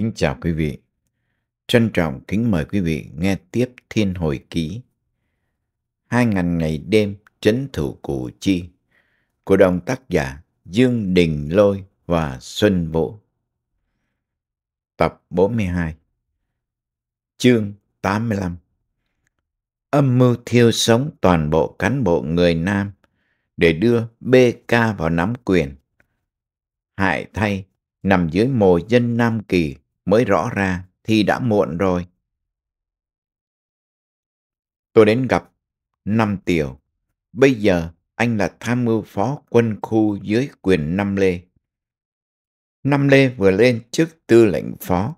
Kính chào quý vị. Trân trọng kính mời quý vị nghe tiếp Thiên Hồi Ký. Hai ngàn ngày đêm chấn thủ củ chi của đồng tác giả Dương Đình Lôi và Xuân Vũ. Tập 42 Chương 85 Âm mưu thiêu sống toàn bộ cán bộ người Nam để đưa BK vào nắm quyền. Hại thay nằm dưới mồ dân Nam Kỳ mới rõ ra thì đã muộn rồi. Tôi đến gặp Năm Tiểu. Bây giờ anh là tham mưu phó quân khu dưới quyền Năm Lê. Năm Lê vừa lên chức tư lệnh phó.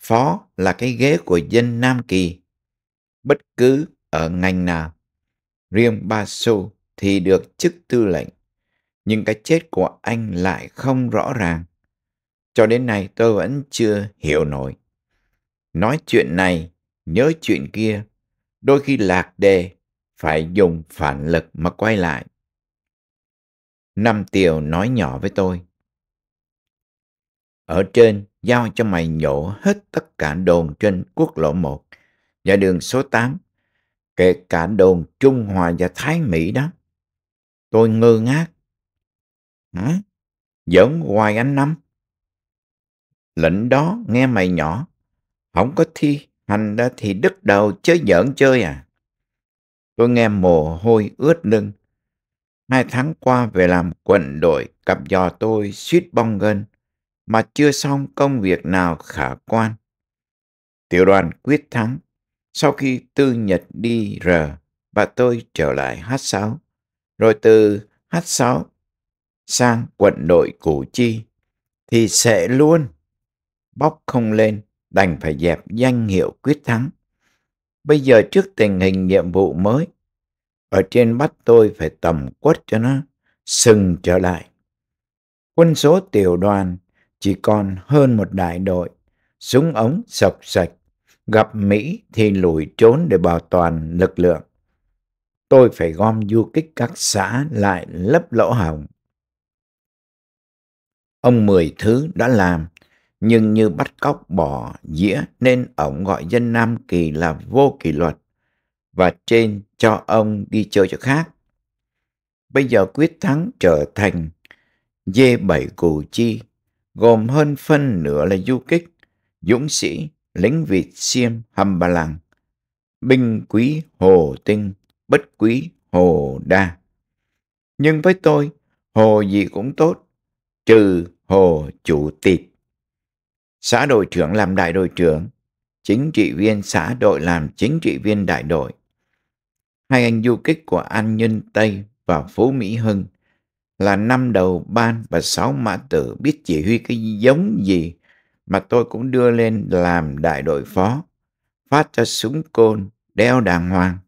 Phó là cái ghế của dân Nam Kỳ. Bất cứ ở ngành nào. Riêng Ba Xu thì được chức tư lệnh. Nhưng cái chết của anh lại không rõ ràng cho đến nay tôi vẫn chưa hiểu nổi. Nói chuyện này, nhớ chuyện kia, đôi khi lạc đề, phải dùng phản lực mà quay lại. Năm Tiều nói nhỏ với tôi. Ở trên, giao cho mày nhổ hết tất cả đồn trên quốc lộ 1 và đường số 8, kể cả đồn Trung Hòa và Thái Mỹ đó. Tôi ngơ ngác. Hả? Giỡn hoài anh năm? lệnh đó nghe mày nhỏ, không có thi hành ra thì đứt đầu chơi giỡn chơi à. Tôi nghe mồ hôi ướt lưng. Hai tháng qua về làm quận đội cặp giò tôi suýt bong gân, mà chưa xong công việc nào khả quan. Tiểu đoàn quyết thắng. Sau khi Tư Nhật đi R, và tôi trở lại H6. Rồi từ H6 sang quận đội Củ Chi thì sẽ luôn bóc không lên, đành phải dẹp danh hiệu quyết thắng. Bây giờ trước tình hình nhiệm vụ mới, ở trên bắt tôi phải tầm quất cho nó sừng trở lại. Quân số tiểu đoàn chỉ còn hơn một đại đội, súng ống sọc sạch, gặp Mỹ thì lùi trốn để bảo toàn lực lượng. Tôi phải gom du kích các xã lại lấp lỗ hỏng. Ông Mười Thứ đã làm nhưng như bắt cóc bỏ dĩa nên ổng gọi dân Nam Kỳ là vô kỷ luật và trên cho ông đi chơi chỗ khác. Bây giờ quyết thắng trở thành D7 Củ Chi, gồm hơn phân nửa là du kích, dũng sĩ, lính Việt Xiêm Hầm Bà Làng, binh quý Hồ Tinh, bất quý Hồ Đa. Nhưng với tôi, Hồ gì cũng tốt, trừ Hồ Chủ tịch xã đội trưởng làm đại đội trưởng, chính trị viên xã đội làm chính trị viên đại đội. Hai anh du kích của An Nhân Tây và Phú Mỹ Hưng là năm đầu ban và sáu mã tử biết chỉ huy cái giống gì mà tôi cũng đưa lên làm đại đội phó, phát cho súng côn, đeo đàng hoàng.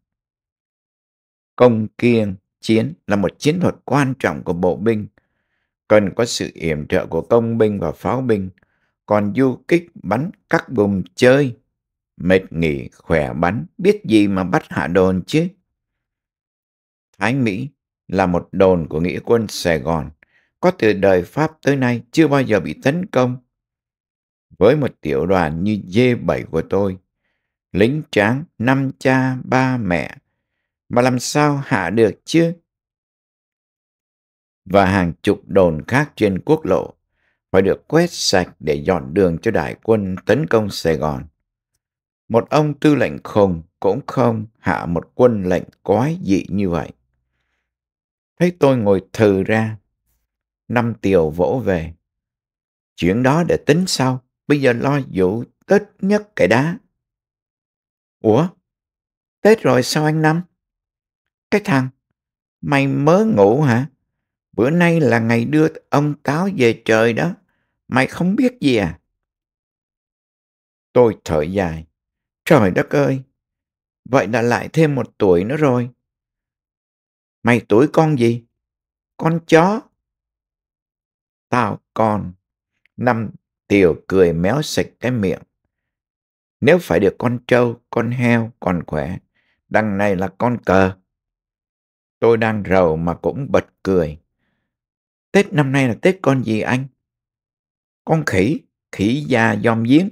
Công kiêng chiến là một chiến thuật quan trọng của bộ binh, cần có sự yểm trợ của công binh và pháo binh – còn du kích bắn cắt bùm chơi. Mệt nghỉ khỏe bắn, biết gì mà bắt hạ đồn chứ. Thái Mỹ là một đồn của nghĩa quân Sài Gòn, có từ đời Pháp tới nay chưa bao giờ bị tấn công. Với một tiểu đoàn như D7 của tôi, lính tráng năm cha ba mẹ, mà làm sao hạ được chứ? Và hàng chục đồn khác trên quốc lộ phải được quét sạch để dọn đường cho đại quân tấn công Sài Gòn. Một ông tư lệnh khùng cũng không hạ một quân lệnh quái dị như vậy. Thấy tôi ngồi thừ ra, năm tiều vỗ về. Chuyện đó để tính sau, bây giờ lo vụ tết nhất cái đá. Ủa? Tết rồi sao anh Năm? Cái thằng, mày mới ngủ hả? Bữa nay là ngày đưa ông Táo về trời đó. Mày không biết gì à? Tôi thở dài. Trời đất ơi! Vậy là lại thêm một tuổi nữa rồi. Mày tuổi con gì? Con chó. Tao con. Năm tiểu cười méo sạch cái miệng. Nếu phải được con trâu, con heo, con khỏe, đằng này là con cờ. Tôi đang rầu mà cũng bật cười. Tết năm nay là Tết con gì anh? con khỉ, khỉ già dòm giếng,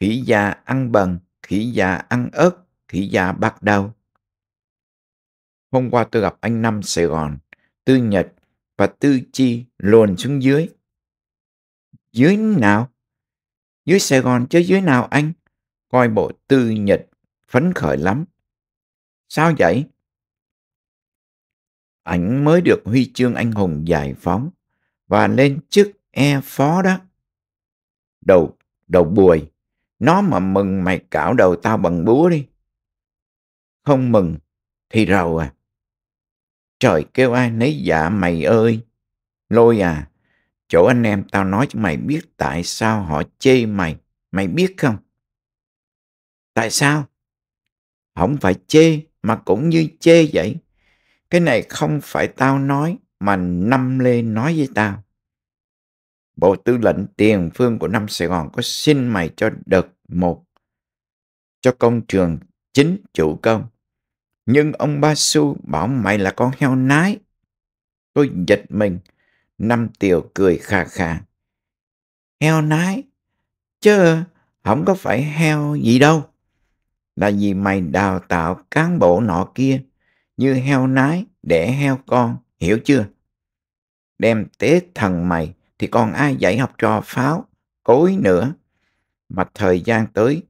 khỉ già ăn bần, khỉ già ăn ớt, khỉ già bắt đầu. Hôm qua tôi gặp anh Năm Sài Gòn, Tư Nhật và Tư Chi lồn xuống dưới. Dưới nào? Dưới Sài Gòn chứ dưới nào anh? Coi bộ Tư Nhật phấn khởi lắm. Sao vậy? Ảnh mới được huy chương anh hùng giải phóng và lên chức e phó đó. Đầu, đầu bùi, nó mà mừng mày cạo đầu tao bằng búa đi. Không mừng thì rầu à. Trời kêu ai nấy dạ mày ơi. Lôi à, chỗ anh em tao nói cho mày biết tại sao họ chê mày. Mày biết không? Tại sao? Không phải chê mà cũng như chê vậy. Cái này không phải tao nói mà năm lê nói với tao. Bộ Tư lệnh Tiền Phương của năm Sài Gòn có xin mày cho đợt một cho công trường chính chủ công. Nhưng ông Ba Su bảo mày là con heo nái. Tôi giật mình, năm Tiều cười khà khà. Heo nái? Chứ không có phải heo gì đâu. Là vì mày đào tạo cán bộ nọ kia như heo nái để heo con, hiểu chưa? Đem tế thần mày thì còn ai dạy học trò pháo, cối nữa. Mà thời gian tới,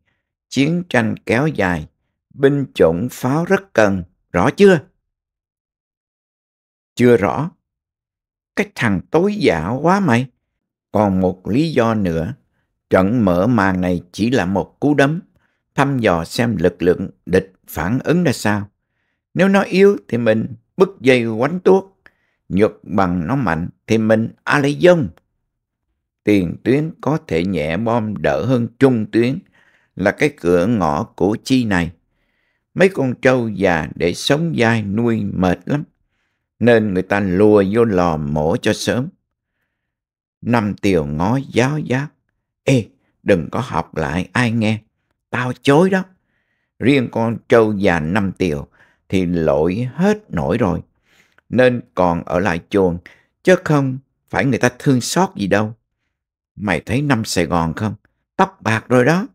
chiến tranh kéo dài, binh chủng pháo rất cần, rõ chưa? Chưa rõ. Cái thằng tối giả quá mày. Còn một lý do nữa, trận mở màn này chỉ là một cú đấm, thăm dò xem lực lượng địch phản ứng ra sao. Nếu nó yếu thì mình bứt dây quánh tuốt, nhược bằng nó mạnh thì mình a lấy dân. Tiền tuyến có thể nhẹ bom đỡ hơn trung tuyến là cái cửa ngõ của chi này. Mấy con trâu già để sống dai nuôi mệt lắm, nên người ta lùa vô lò mổ cho sớm. Năm tiều ngó giáo giác, Ê, đừng có học lại ai nghe, tao chối đó. Riêng con trâu già năm tiều thì lỗi hết nổi rồi nên còn ở lại chuồng, chứ không phải người ta thương xót gì đâu. Mày thấy năm Sài Gòn không? Tóc bạc rồi đó.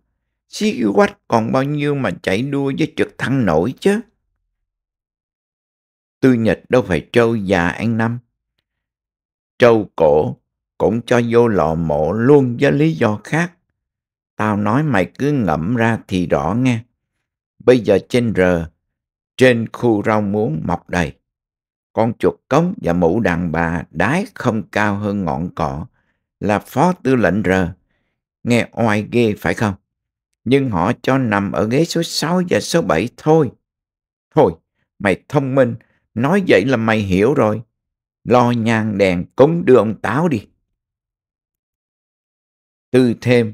Xí quách còn bao nhiêu mà chạy đua với trực thăng nổi chứ. Tư Nhật đâu phải trâu già ăn năm. Trâu cổ cũng cho vô lò mộ luôn với lý do khác. Tao nói mày cứ ngẫm ra thì rõ nghe. Bây giờ trên rờ, trên khu rau muống mọc đầy con chuột cống và mụ đàn bà đái không cao hơn ngọn cỏ là phó tư lệnh R. Nghe oai ghê phải không? Nhưng họ cho nằm ở ghế số 6 và số 7 thôi. Thôi, mày thông minh, nói vậy là mày hiểu rồi. Lo nhang đèn cúng đưa ông Táo đi. Tư thêm,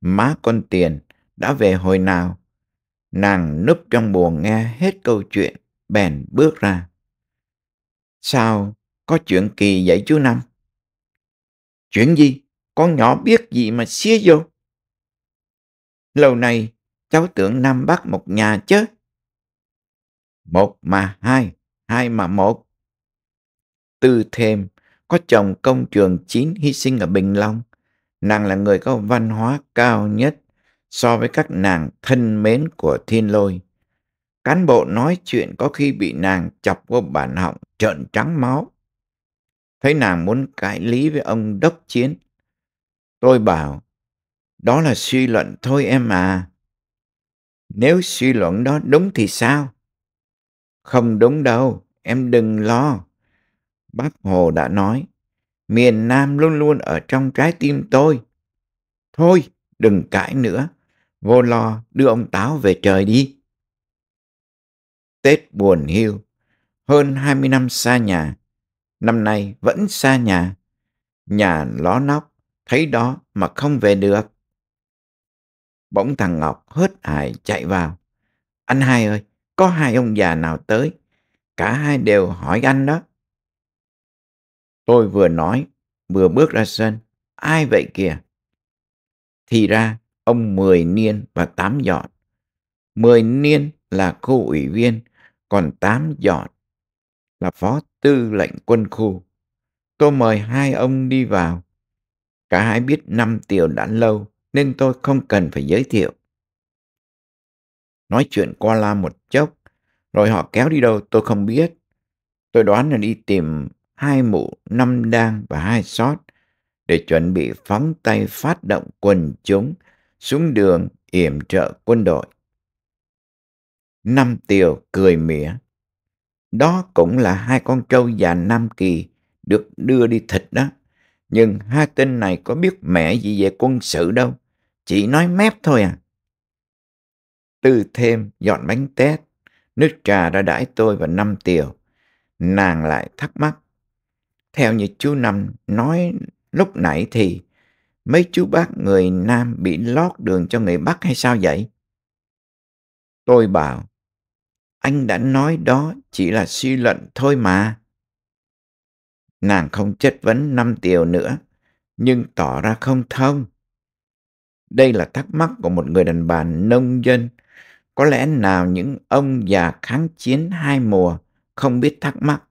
má con tiền đã về hồi nào. Nàng núp trong buồn nghe hết câu chuyện, bèn bước ra. Sao có chuyện kỳ vậy chú Năm? Chuyện gì? Con nhỏ biết gì mà xía vô? Lâu nay cháu tưởng Nam bắt một nhà chứ. Một mà hai, hai mà một. Tư thêm có chồng công trường chín hy sinh ở Bình Long. Nàng là người có văn hóa cao nhất so với các nàng thân mến của thiên lôi. Cán bộ nói chuyện có khi bị nàng chọc vào bản họng trợn trắng máu. Thấy nàng muốn cãi lý với ông đốc chiến. Tôi bảo, đó là suy luận thôi em à. Nếu suy luận đó đúng thì sao? Không đúng đâu, em đừng lo. Bác Hồ đã nói, miền Nam luôn luôn ở trong trái tim tôi. Thôi, đừng cãi nữa, vô lo đưa ông Táo về trời đi. Tết buồn hiu, hơn 20 năm xa nhà, năm nay vẫn xa nhà, nhà ló nóc, thấy đó mà không về được. Bỗng thằng Ngọc hớt hải chạy vào. Anh hai ơi, có hai ông già nào tới? Cả hai đều hỏi anh đó. Tôi vừa nói, vừa bước ra sân. Ai vậy kìa? Thì ra, ông Mười Niên và Tám Dọn. Mười Niên là cô ủy viên, còn tám giọt là phó tư lệnh quân khu. Tôi mời hai ông đi vào. Cả hai biết năm tiểu đã lâu nên tôi không cần phải giới thiệu. Nói chuyện qua la một chốc, rồi họ kéo đi đâu tôi không biết. Tôi đoán là đi tìm hai mụ, năm đang và hai sót để chuẩn bị phóng tay phát động quần chúng xuống đường yểm trợ quân đội. Nam Tiều cười mỉa. Đó cũng là hai con trâu già Nam Kỳ được đưa đi thịt đó. Nhưng hai tên này có biết mẹ gì về quân sự đâu. Chỉ nói mép thôi à. Tư thêm dọn bánh tét. Nước trà đã đãi tôi và Năm Tiều. Nàng lại thắc mắc. Theo như chú Năm nói lúc nãy thì mấy chú bác người Nam bị lót đường cho người Bắc hay sao vậy? Tôi bảo, anh đã nói đó chỉ là suy luận thôi mà. Nàng không chất vấn năm tiều nữa, nhưng tỏ ra không thông. Đây là thắc mắc của một người đàn bà nông dân. Có lẽ nào những ông già kháng chiến hai mùa không biết thắc mắc.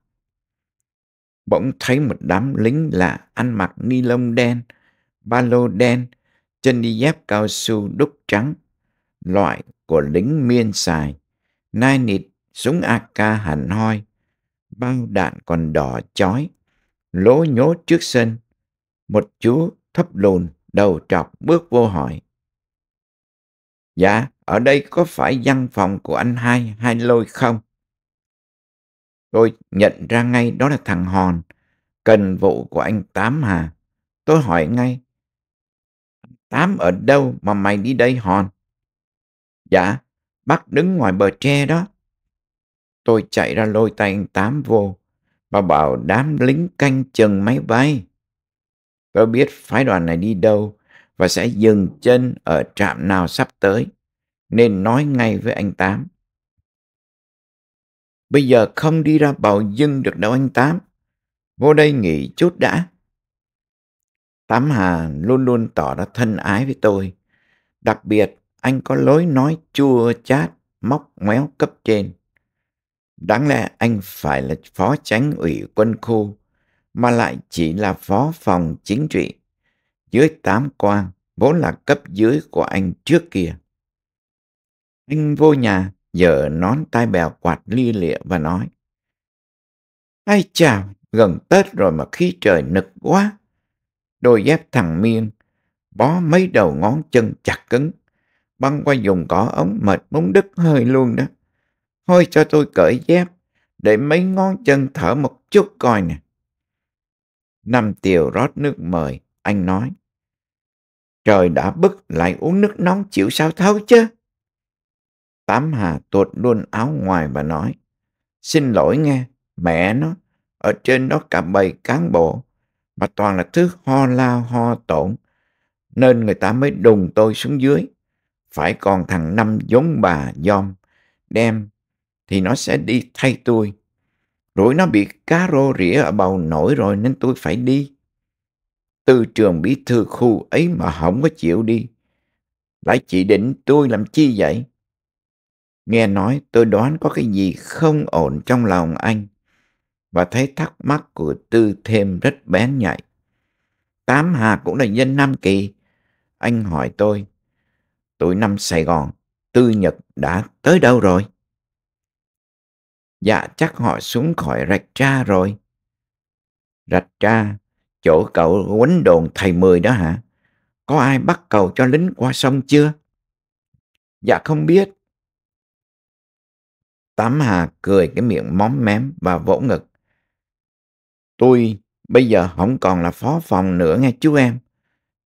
Bỗng thấy một đám lính lạ ăn mặc ni lông đen, ba lô đen, chân đi dép cao su đúc trắng, loại của lính miên xài nai nịt súng AK hẳn hoi, bao đạn còn đỏ chói, lố nhố trước sân. Một chú thấp lùn, đầu trọc bước vô hỏi. Dạ, ở đây có phải văn phòng của anh hai, hai lôi không? Tôi nhận ra ngay đó là thằng Hòn, cần vụ của anh Tám Hà. Tôi hỏi ngay, Tám ở đâu mà mày đi đây Hòn? Dạ, Bác đứng ngoài bờ tre đó. Tôi chạy ra lôi tay anh Tám vô. và bảo đám lính canh chừng máy bay. Tôi biết phái đoàn này đi đâu và sẽ dừng chân ở trạm nào sắp tới. Nên nói ngay với anh Tám. Bây giờ không đi ra bầu dưng được đâu anh Tám. Vô đây nghỉ chút đã. Tám Hà luôn luôn tỏ ra thân ái với tôi. Đặc biệt anh có lối nói chua chát, móc méo cấp trên. Đáng lẽ anh phải là phó tránh ủy quân khu, mà lại chỉ là phó phòng chính trị, dưới tám quan, vốn là cấp dưới của anh trước kia. Anh vô nhà, giờ nón tai bèo quạt lia lịa và nói. Ai chào, gần Tết rồi mà khí trời nực quá. Đôi dép thằng Miên, bó mấy đầu ngón chân chặt cứng băng qua dùng cỏ ống mệt muốn đứt hơi luôn đó. Thôi cho tôi cởi dép, để mấy ngón chân thở một chút coi nè. Năm tiều rót nước mời, anh nói. Trời đã bức lại uống nước nóng chịu sao thấu chứ. Tám Hà tuột luôn áo ngoài và nói. Xin lỗi nghe, mẹ nó, ở trên đó cả bầy cán bộ, mà toàn là thứ ho lao ho tổn, nên người ta mới đùng tôi xuống dưới phải còn thằng Năm giống bà Dom, đem thì nó sẽ đi thay tôi. Rồi nó bị cá rô rỉa ở bầu nổi rồi nên tôi phải đi. Từ trường bí thư khu ấy mà không có chịu đi. Lại chỉ định tôi làm chi vậy? Nghe nói tôi đoán có cái gì không ổn trong lòng anh và thấy thắc mắc của Tư thêm rất bén nhạy. Tám Hà cũng là dân Nam Kỳ. Anh hỏi tôi, tụi năm Sài Gòn, Tư Nhật đã tới đâu rồi? Dạ chắc họ xuống khỏi rạch tra rồi. Rạch tra, chỗ cậu quánh đồn thầy Mười đó hả? Có ai bắt cầu cho lính qua sông chưa? Dạ không biết. Tám Hà cười cái miệng móm mém và vỗ ngực. Tôi bây giờ không còn là phó phòng nữa nghe chú em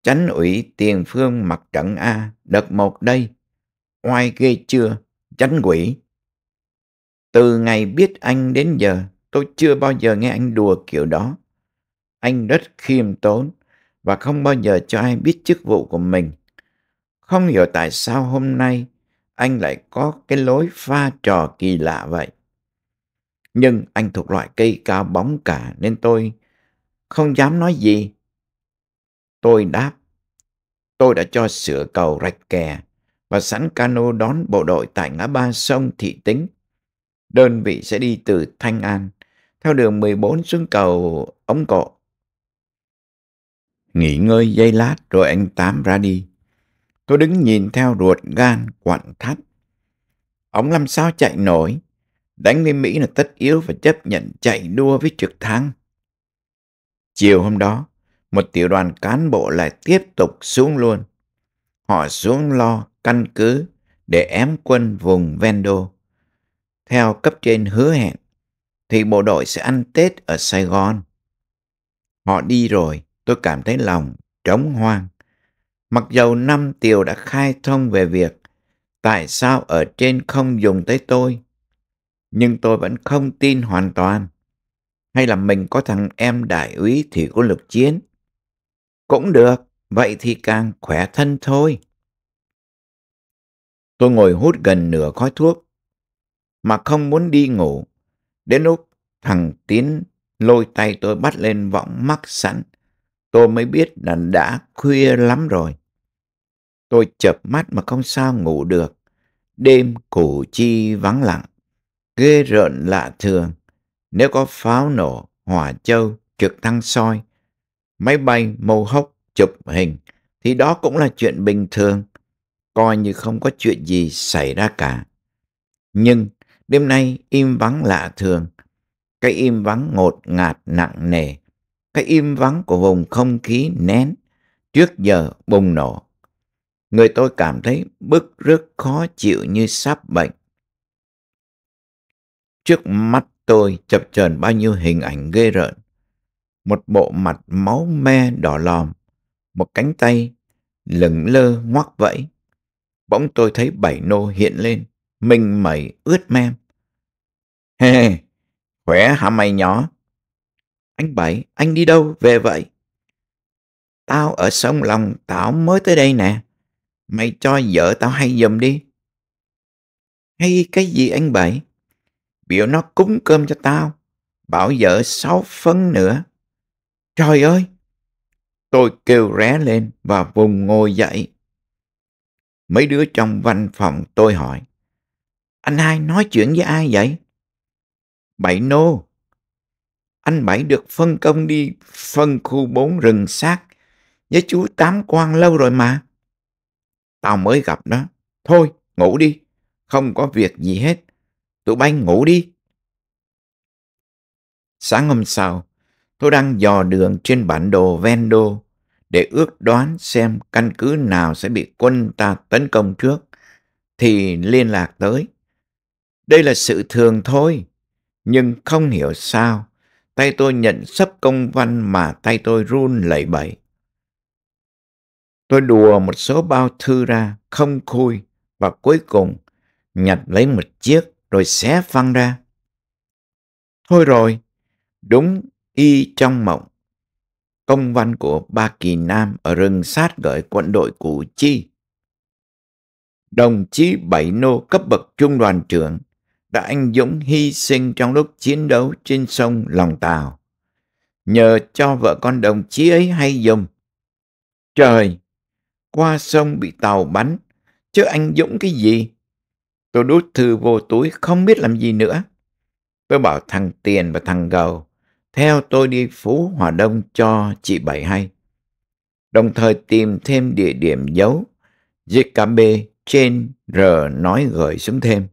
chánh ủy tiền phương mặt trận A đợt một đây, oai ghê chưa, chánh quỷ. Từ ngày biết anh đến giờ, tôi chưa bao giờ nghe anh đùa kiểu đó. Anh rất khiêm tốn và không bao giờ cho ai biết chức vụ của mình. Không hiểu tại sao hôm nay anh lại có cái lối pha trò kỳ lạ vậy. Nhưng anh thuộc loại cây cao bóng cả nên tôi không dám nói gì Tôi đáp, tôi đã cho sửa cầu rạch kè và sẵn cano đón bộ đội tại ngã ba sông Thị Tính. Đơn vị sẽ đi từ Thanh An theo đường 14 xuống cầu Ống Cộ. Nghỉ ngơi giây lát rồi anh Tám ra đi. Tôi đứng nhìn theo ruột gan quặn thắt. Ông làm sao chạy nổi? Đánh với Mỹ là tất yếu và chấp nhận chạy đua với trực thăng. Chiều hôm đó, một tiểu đoàn cán bộ lại tiếp tục xuống luôn. Họ xuống lo căn cứ để ém quân vùng Vendo. Theo cấp trên hứa hẹn, thì bộ đội sẽ ăn Tết ở Sài Gòn. Họ đi rồi, tôi cảm thấy lòng trống hoang. Mặc dầu năm tiểu đã khai thông về việc tại sao ở trên không dùng tới tôi, nhưng tôi vẫn không tin hoàn toàn. Hay là mình có thằng em đại úy thì có lực chiến cũng được, vậy thì càng khỏe thân thôi. Tôi ngồi hút gần nửa khói thuốc, mà không muốn đi ngủ. Đến lúc thằng Tín lôi tay tôi bắt lên võng mắc sẵn, tôi mới biết là đã khuya lắm rồi. Tôi chập mắt mà không sao ngủ được. Đêm củ chi vắng lặng, ghê rợn lạ thường. Nếu có pháo nổ, hỏa châu, trực thăng soi, máy bay màu hốc chụp hình thì đó cũng là chuyện bình thường, coi như không có chuyện gì xảy ra cả. Nhưng đêm nay im vắng lạ thường, cái im vắng ngột ngạt nặng nề, cái im vắng của vùng không khí nén trước giờ bùng nổ. Người tôi cảm thấy bức rất khó chịu như sắp bệnh. Trước mắt tôi chập chờn bao nhiêu hình ảnh ghê rợn, một bộ mặt máu me đỏ lòm, một cánh tay lửng lơ ngoắc vẫy. Bỗng tôi thấy bảy nô hiện lên, mình mẩy ướt mem. Hê, hey, khỏe hả mày nhỏ? Anh Bảy, anh đi đâu về vậy? Tao ở sông Lòng, tao mới tới đây nè. Mày cho vợ tao hay giùm đi. Hay cái gì anh Bảy? Biểu nó cúng cơm cho tao. Bảo vợ sáu phân nữa. Trời ơi! Tôi kêu ré lên và vùng ngồi dậy. Mấy đứa trong văn phòng tôi hỏi. Anh hai nói chuyện với ai vậy? Bảy nô. Anh Bảy được phân công đi phân khu bốn rừng sát với chú Tám quan lâu rồi mà. Tao mới gặp nó. Thôi, ngủ đi. Không có việc gì hết. Tụi bay ngủ đi. Sáng hôm sau, Tôi đang dò đường trên bản đồ Vendo để ước đoán xem căn cứ nào sẽ bị quân ta tấn công trước, thì liên lạc tới. Đây là sự thường thôi, nhưng không hiểu sao tay tôi nhận sấp công văn mà tay tôi run lẩy bẩy. Tôi đùa một số bao thư ra, không khui, và cuối cùng nhặt lấy một chiếc rồi xé phăng ra. Thôi rồi, đúng y trong mộng. Công văn của Ba Kỳ Nam ở rừng sát gửi quân đội Củ Chi. Đồng chí Bảy Nô cấp bậc trung đoàn trưởng đã anh dũng hy sinh trong lúc chiến đấu trên sông Lòng Tàu. Nhờ cho vợ con đồng chí ấy hay dùng. Trời, qua sông bị tàu bắn, chứ anh dũng cái gì? Tôi đút thư vô túi không biết làm gì nữa. Tôi bảo thằng Tiền và thằng Gầu theo tôi đi Phú Hòa Đông cho chị Bảy hay. Đồng thời tìm thêm địa điểm giấu JKB trên R nói gửi xuống thêm.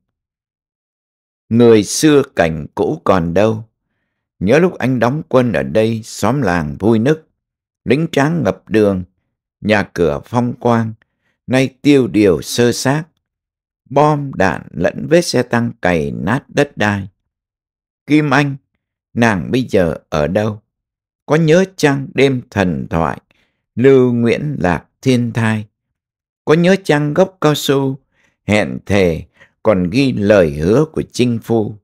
Người xưa cảnh cũ còn đâu. Nhớ lúc anh đóng quân ở đây xóm làng vui nức, lính tráng ngập đường, nhà cửa phong quang, nay tiêu điều sơ xác bom đạn lẫn vết xe tăng cày nát đất đai. Kim Anh nàng bây giờ ở đâu? Có nhớ chăng đêm thần thoại, lưu Nguyễn Lạc thiên thai? Có nhớ chăng gốc cao su, hẹn thề, còn ghi lời hứa của chinh phu?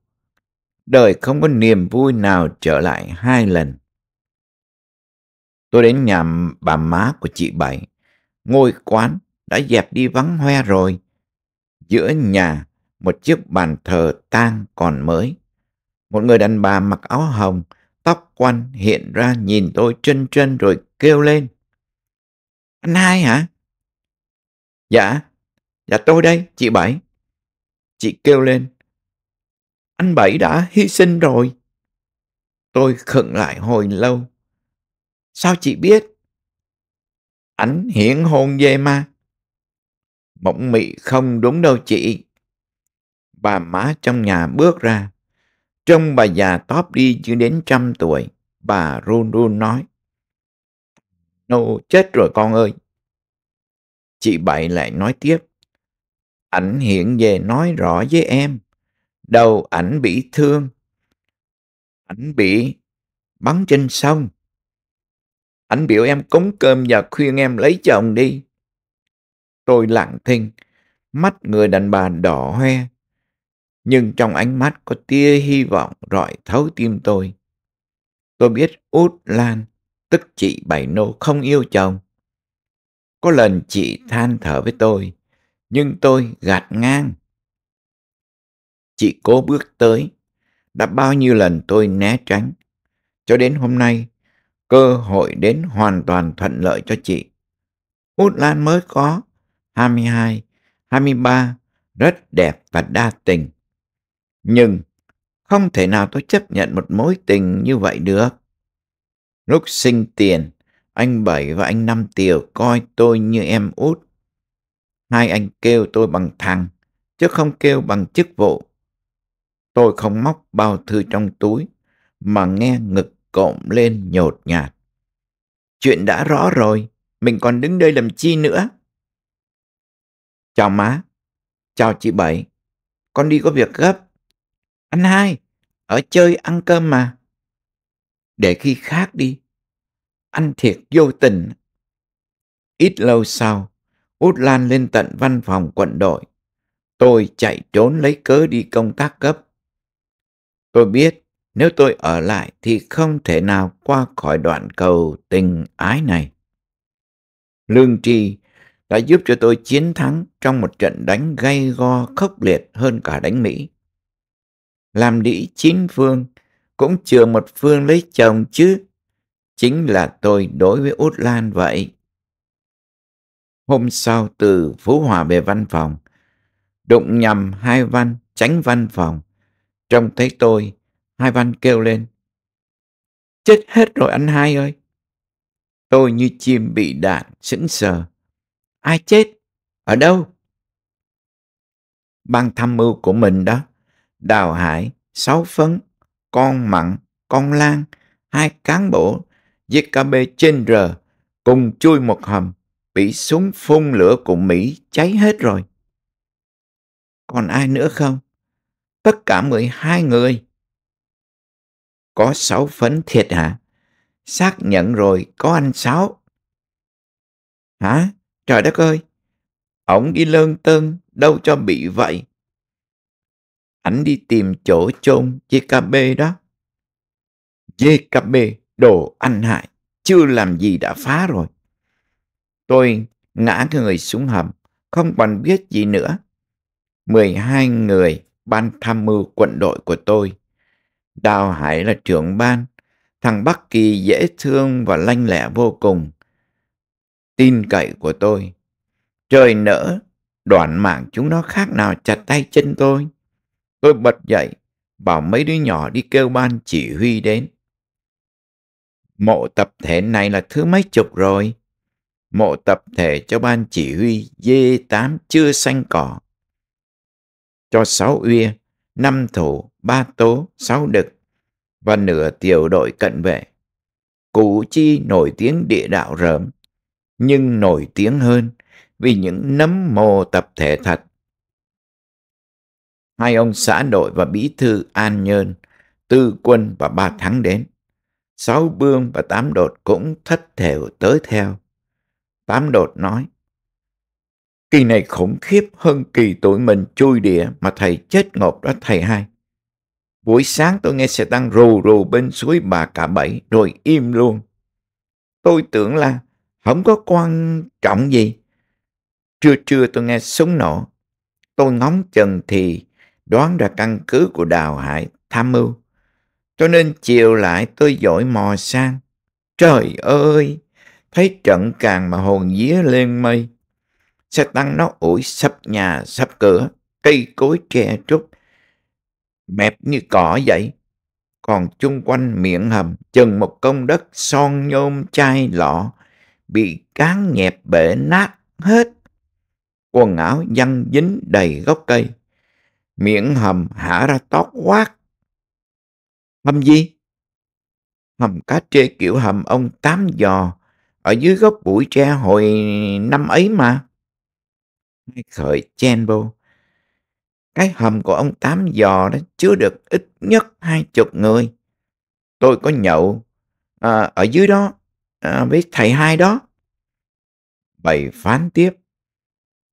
Đời không có niềm vui nào trở lại hai lần. Tôi đến nhà bà má của chị Bảy, ngôi quán đã dẹp đi vắng hoe rồi. Giữa nhà, một chiếc bàn thờ tang còn mới một người đàn bà mặc áo hồng, tóc quanh hiện ra nhìn tôi chân chân rồi kêu lên. Anh hai hả? Dạ, dạ tôi đây, chị Bảy. Chị kêu lên. Anh Bảy đã hy sinh rồi. Tôi khựng lại hồi lâu. Sao chị biết? Ảnh hiển hồn về mà. Mộng mị không đúng đâu chị. Bà má trong nhà bước ra. Trông bà già tóp đi chưa đến trăm tuổi, bà run run nói. Nô, chết rồi con ơi. Chị Bảy lại nói tiếp. Ảnh hiện về nói rõ với em. Đầu ảnh bị thương. Ảnh bị bắn trên sông. Ảnh biểu em cúng cơm và khuyên em lấy chồng đi. Tôi lặng thinh, mắt người đàn bà đỏ hoe, nhưng trong ánh mắt có tia hy vọng rọi thấu tim tôi. Tôi biết Út Lan, tức chị Bảy Nô không yêu chồng. Có lần chị than thở với tôi, nhưng tôi gạt ngang. Chị cố bước tới, đã bao nhiêu lần tôi né tránh. Cho đến hôm nay, cơ hội đến hoàn toàn thuận lợi cho chị. Út Lan mới có 22, 23, rất đẹp và đa tình. Nhưng không thể nào tôi chấp nhận một mối tình như vậy được. Lúc sinh tiền, anh Bảy và anh Năm Tiều coi tôi như em út. Hai anh kêu tôi bằng thằng, chứ không kêu bằng chức vụ. Tôi không móc bao thư trong túi, mà nghe ngực cộm lên nhột nhạt. Chuyện đã rõ rồi, mình còn đứng đây làm chi nữa? Chào má, chào chị Bảy, con đi có việc gấp. Anh hai, ở chơi ăn cơm mà. Để khi khác đi. Anh thiệt vô tình. Ít lâu sau, Út Lan lên tận văn phòng quận đội. Tôi chạy trốn lấy cớ đi công tác cấp. Tôi biết nếu tôi ở lại thì không thể nào qua khỏi đoạn cầu tình ái này. Lương tri đã giúp cho tôi chiến thắng trong một trận đánh gay go khốc liệt hơn cả đánh Mỹ làm đĩ chín phương, cũng chừa một phương lấy chồng chứ. Chính là tôi đối với Út Lan vậy. Hôm sau từ Phú Hòa về văn phòng, đụng nhầm hai văn tránh văn phòng. Trông thấy tôi, hai văn kêu lên. Chết hết rồi anh hai ơi. Tôi như chim bị đạn, sững sờ. Ai chết? Ở đâu? Ban tham mưu của mình đó đào hải, sáu phấn, con mặn, con lan, hai cán bộ, JKB trên R cùng chui một hầm, bị súng phun lửa của Mỹ cháy hết rồi. Còn ai nữa không? Tất cả 12 người. Có sáu phấn thiệt hả? Xác nhận rồi có anh sáu. Hả? Trời đất ơi! Ổng đi lơn tơn, đâu cho bị vậy ảnh đi tìm chỗ chôn JKB đó. JKB, đồ anh hại, chưa làm gì đã phá rồi. Tôi ngã người xuống hầm, không còn biết gì nữa. 12 người ban tham mưu quận đội của tôi. Đào Hải là trưởng ban, thằng Bắc Kỳ dễ thương và lanh lẹ vô cùng. Tin cậy của tôi. Trời nỡ, đoạn mạng chúng nó khác nào chặt tay chân tôi. Tôi bật dậy, bảo mấy đứa nhỏ đi kêu ban chỉ huy đến. Mộ tập thể này là thứ mấy chục rồi? Mộ tập thể cho ban chỉ huy dê tám chưa xanh cỏ. Cho sáu uya, năm thủ, ba tố, sáu đực và nửa tiểu đội cận vệ. Củ Chi nổi tiếng địa đạo rớm, nhưng nổi tiếng hơn vì những nấm mồ tập thể thật hai ông xã đội và bí thư An Nhơn, tư quân và ba thắng đến. Sáu bương và tám đột cũng thất thểu tới theo. Tám đột nói, Kỳ này khủng khiếp hơn kỳ tụi mình chui địa mà thầy chết ngột đó thầy hai. Buổi sáng tôi nghe xe tăng rù rù bên suối bà cả bảy rồi im luôn. Tôi tưởng là không có quan trọng gì. Trưa trưa tôi nghe súng nổ. Tôi ngóng chừng thì đoán ra căn cứ của đào hại tham mưu. Cho nên chiều lại tôi dội mò sang. Trời ơi! Thấy trận càng mà hồn día lên mây. Xe tăng nó ủi sập nhà sập cửa, cây cối tre trúc. Mẹp như cỏ vậy. Còn chung quanh miệng hầm chừng một công đất son nhôm chai lọ. Bị cán nhẹp bể nát hết. Quần áo dăng dính đầy gốc cây miệng hầm hả ra tót quát. Hầm gì? Hầm cá trê kiểu hầm ông tám giò ở dưới gốc bụi tre hồi năm ấy mà. Hai khởi chen vô. Cái hầm của ông tám giò đó chứa được ít nhất hai chục người. Tôi có nhậu à, ở dưới đó à, với thầy hai đó. Bày phán tiếp.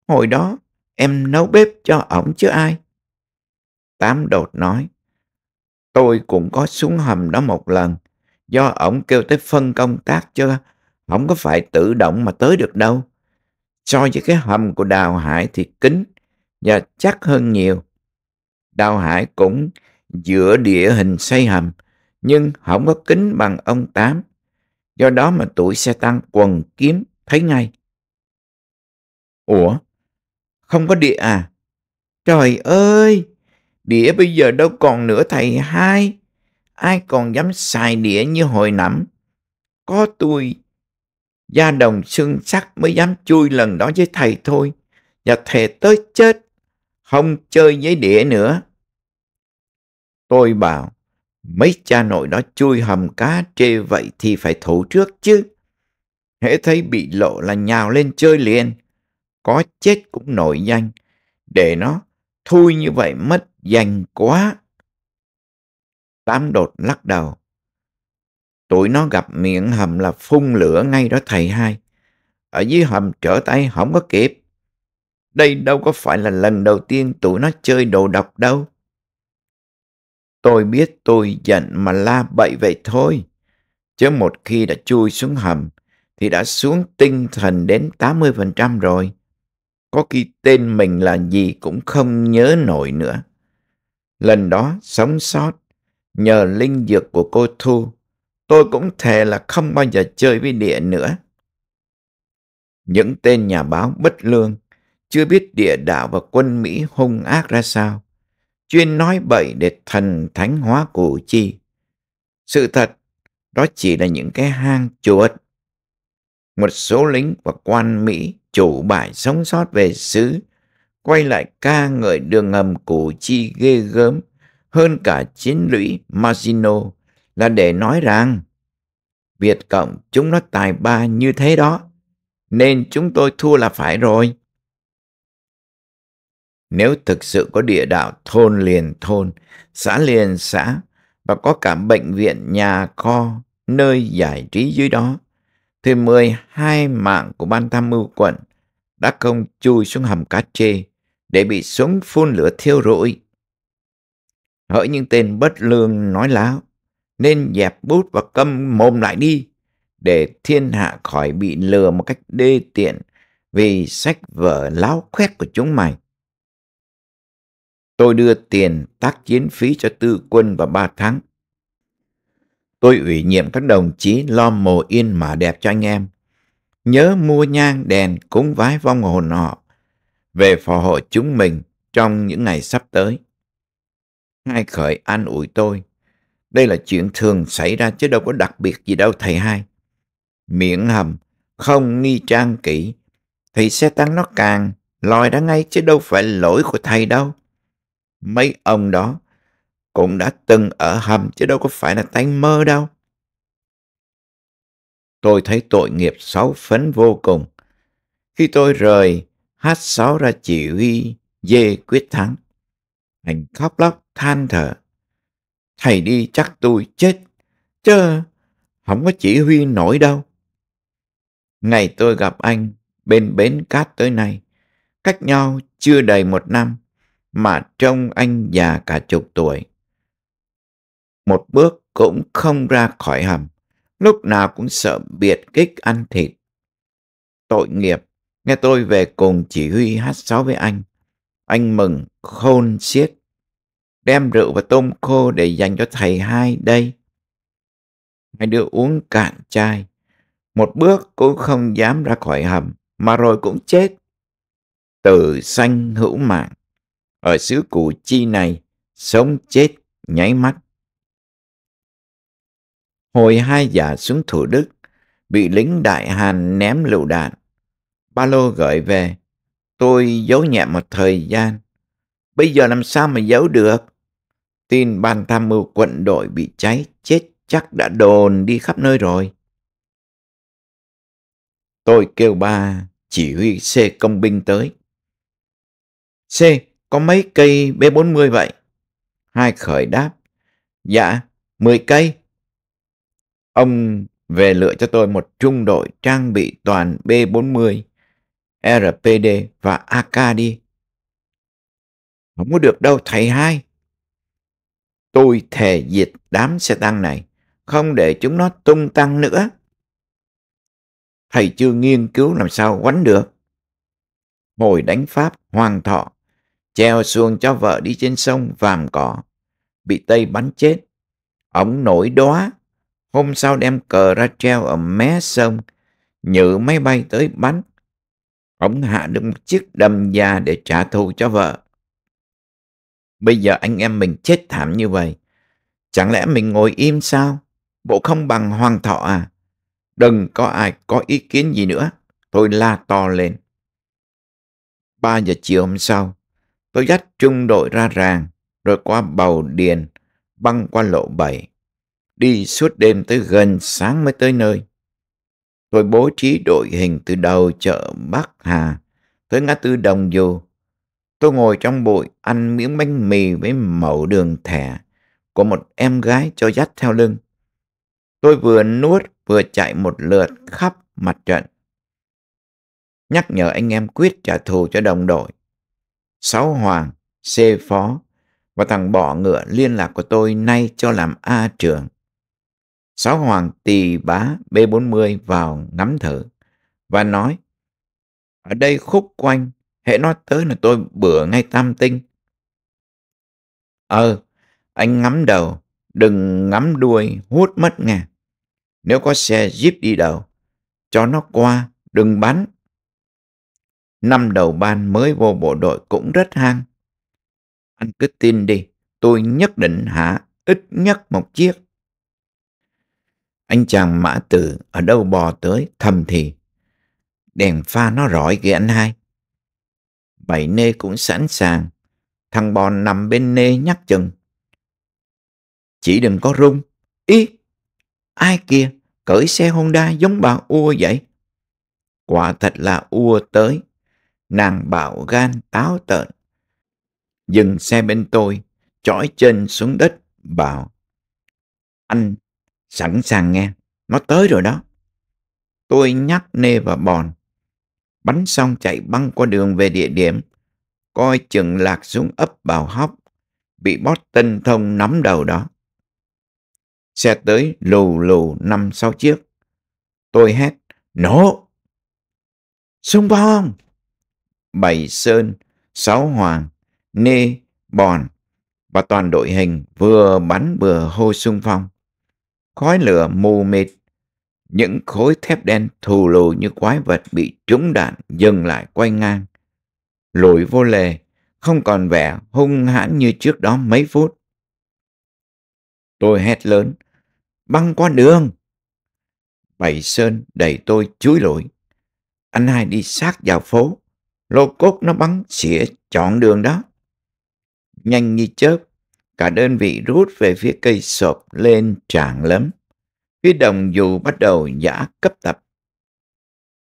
Hồi đó em nấu bếp cho ổng chứ ai. Tám đột nói, tôi cũng có xuống hầm đó một lần, do ổng kêu tới phân công tác chứ, không có phải tự động mà tới được đâu. So với cái hầm của Đào Hải thì kín và chắc hơn nhiều. Đào Hải cũng giữa địa hình xây hầm, nhưng không có kính bằng ông Tám. Do đó mà tuổi xe tăng quần kiếm thấy ngay. Ủa? Không có địa à? Trời ơi! Đĩa bây giờ đâu còn nữa thầy hai. Ai còn dám xài đĩa như hồi nãm. Có tôi, gia đồng xương sắc mới dám chui lần đó với thầy thôi. Và thề tới chết, không chơi với đĩa nữa. Tôi bảo, mấy cha nội đó chui hầm cá trê vậy thì phải thủ trước chứ. Hễ thấy bị lộ là nhào lên chơi liền. Có chết cũng nổi danh. Để nó Thui như vậy mất dành quá. Tám đột lắc đầu. Tụi nó gặp miệng hầm là phun lửa ngay đó thầy hai. Ở dưới hầm trở tay không có kịp. Đây đâu có phải là lần đầu tiên tụi nó chơi đồ độc đâu. Tôi biết tôi giận mà la bậy vậy thôi. Chứ một khi đã chui xuống hầm thì đã xuống tinh thần đến 80% rồi có khi tên mình là gì cũng không nhớ nổi nữa. Lần đó sống sót, nhờ linh dược của cô Thu, tôi cũng thề là không bao giờ chơi với địa nữa. Những tên nhà báo bất lương, chưa biết địa đạo và quân Mỹ hung ác ra sao, chuyên nói bậy để thần thánh hóa củ chi. Sự thật, đó chỉ là những cái hang chuột. Một số lính và quan Mỹ chủ bải sống sót về xứ, quay lại ca ngợi đường ngầm Củ Chi ghê gớm hơn cả chiến lũy Masino là để nói rằng Việt Cộng chúng nó tài ba như thế đó, nên chúng tôi thua là phải rồi. Nếu thực sự có địa đạo thôn liền thôn, xã liền xã và có cả bệnh viện nhà kho nơi giải trí dưới đó thì 12 mạng của ban tham mưu quận đã không chui xuống hầm cá chê để bị súng phun lửa thiêu rụi. Hỡi những tên bất lương nói láo, nên dẹp bút và câm mồm lại đi, để thiên hạ khỏi bị lừa một cách đê tiện vì sách vở láo khoét của chúng mày. Tôi đưa tiền tác chiến phí cho tư quân và ba tháng Tôi ủy nhiệm các đồng chí lo mồ yên mà đẹp cho anh em. Nhớ mua nhang đèn cúng vái vong hồn họ về phò hộ chúng mình trong những ngày sắp tới. Hai khởi an ủi tôi. Đây là chuyện thường xảy ra chứ đâu có đặc biệt gì đâu thầy hai. Miệng hầm, không nghi trang kỹ, thì xe tăng nó càng lòi ra ngay chứ đâu phải lỗi của thầy đâu. Mấy ông đó cũng đã từng ở hầm chứ đâu có phải là tánh mơ đâu. Tôi thấy tội nghiệp sáu phấn vô cùng. Khi tôi rời, hát sáu ra chỉ huy dê quyết thắng. Anh khóc lóc than thở. Thầy đi chắc tôi chết, chứ không có chỉ huy nổi đâu. Ngày tôi gặp anh bên bến cát tới nay, cách nhau chưa đầy một năm mà trông anh già cả chục tuổi một bước cũng không ra khỏi hầm, lúc nào cũng sợ biệt kích ăn thịt. Tội nghiệp, nghe tôi về cùng chỉ huy hát sáo với anh. Anh mừng, khôn xiết. Đem rượu và tôm khô để dành cho thầy hai đây. Hai đứa uống cạn chai. Một bước cũng không dám ra khỏi hầm, mà rồi cũng chết. Từ sanh hữu mạng, ở xứ Củ Chi này, sống chết nháy mắt hồi hai giả xuống Thủ Đức, bị lính Đại Hàn ném lựu đạn. Ba lô gửi về, tôi giấu nhẹ một thời gian. Bây giờ làm sao mà giấu được? Tin ban tham mưu quận đội bị cháy chết chắc đã đồn đi khắp nơi rồi. Tôi kêu ba chỉ huy C công binh tới. C, có mấy cây B40 vậy? Hai khởi đáp. Dạ, 10 cây. Ông về lựa cho tôi một trung đội trang bị toàn B40, RPD và AK đi. Không có được đâu thầy hai. Tôi thề diệt đám xe tăng này, không để chúng nó tung tăng nữa. Thầy chưa nghiên cứu làm sao quánh được. Hồi đánh Pháp, hoàng thọ, treo xuồng cho vợ đi trên sông vàm cỏ, bị Tây bắn chết. Ông nổi đóa Hôm sau đem cờ ra treo ở mé sông, nhự máy bay tới bắn. Ông hạ được một chiếc đầm già để trả thù cho vợ. Bây giờ anh em mình chết thảm như vậy. Chẳng lẽ mình ngồi im sao? Bộ không bằng hoàng thọ à? Đừng có ai có ý kiến gì nữa. Tôi la to lên. ba giờ chiều hôm sau, tôi dắt trung đội ra ràng, rồi qua bầu điền, băng qua lộ bảy đi suốt đêm tới gần sáng mới tới nơi. Tôi bố trí đội hình từ đầu chợ Bắc Hà tới ngã tư Đồng Dù. Tôi ngồi trong bụi ăn miếng bánh mì với mẩu đường thẻ của một em gái cho dắt theo lưng. Tôi vừa nuốt vừa chạy một lượt khắp mặt trận. Nhắc nhở anh em quyết trả thù cho đồng đội. Sáu Hoàng, C Phó và thằng bỏ ngựa liên lạc của tôi nay cho làm A trưởng. Sáu hoàng tỳ bá B40 vào ngắm thử và nói Ở đây khúc quanh, hệ nói tới là tôi bữa ngay tam tinh. Ờ, anh ngắm đầu, đừng ngắm đuôi, hút mất nghe. Nếu có xe jeep đi đầu, cho nó qua, đừng bắn. Năm đầu ban mới vô bộ đội cũng rất hang. Anh cứ tin đi, tôi nhất định hả ít nhất một chiếc. Anh chàng mã tử ở đâu bò tới thầm thì. Đèn pha nó rọi kìa anh hai. Bảy nê cũng sẵn sàng. Thằng bò nằm bên nê nhắc chừng. Chỉ đừng có rung. Ý! Ai kia cởi xe Honda giống bà ua vậy? Quả thật là ua tới. Nàng bạo gan táo tợn. Dừng xe bên tôi, chõi chân xuống đất, bảo. Anh Sẵn sàng nghe, nó tới rồi đó. Tôi nhắc nê và bòn. Bắn xong chạy băng qua đường về địa điểm. Coi chừng lạc xuống ấp bào hóc. Bị bót tinh thông nắm đầu đó. Xe tới lù lù năm sáu chiếc. Tôi hét, nổ! súng bom! Bảy sơn, sáu hoàng, nê, bòn và toàn đội hình vừa bắn vừa hô xung phong khói lửa mù mịt. Những khối thép đen thù lù như quái vật bị trúng đạn dừng lại quay ngang. Lùi vô lề, không còn vẻ hung hãn như trước đó mấy phút. Tôi hét lớn, băng qua đường. Bảy Sơn đẩy tôi chúi lủi. Anh hai đi sát vào phố, lô cốt nó bắn xỉa chọn đường đó. Nhanh như chớp, cả đơn vị rút về phía cây sộp lên tràng lấm. Phía đồng dù bắt đầu giã cấp tập.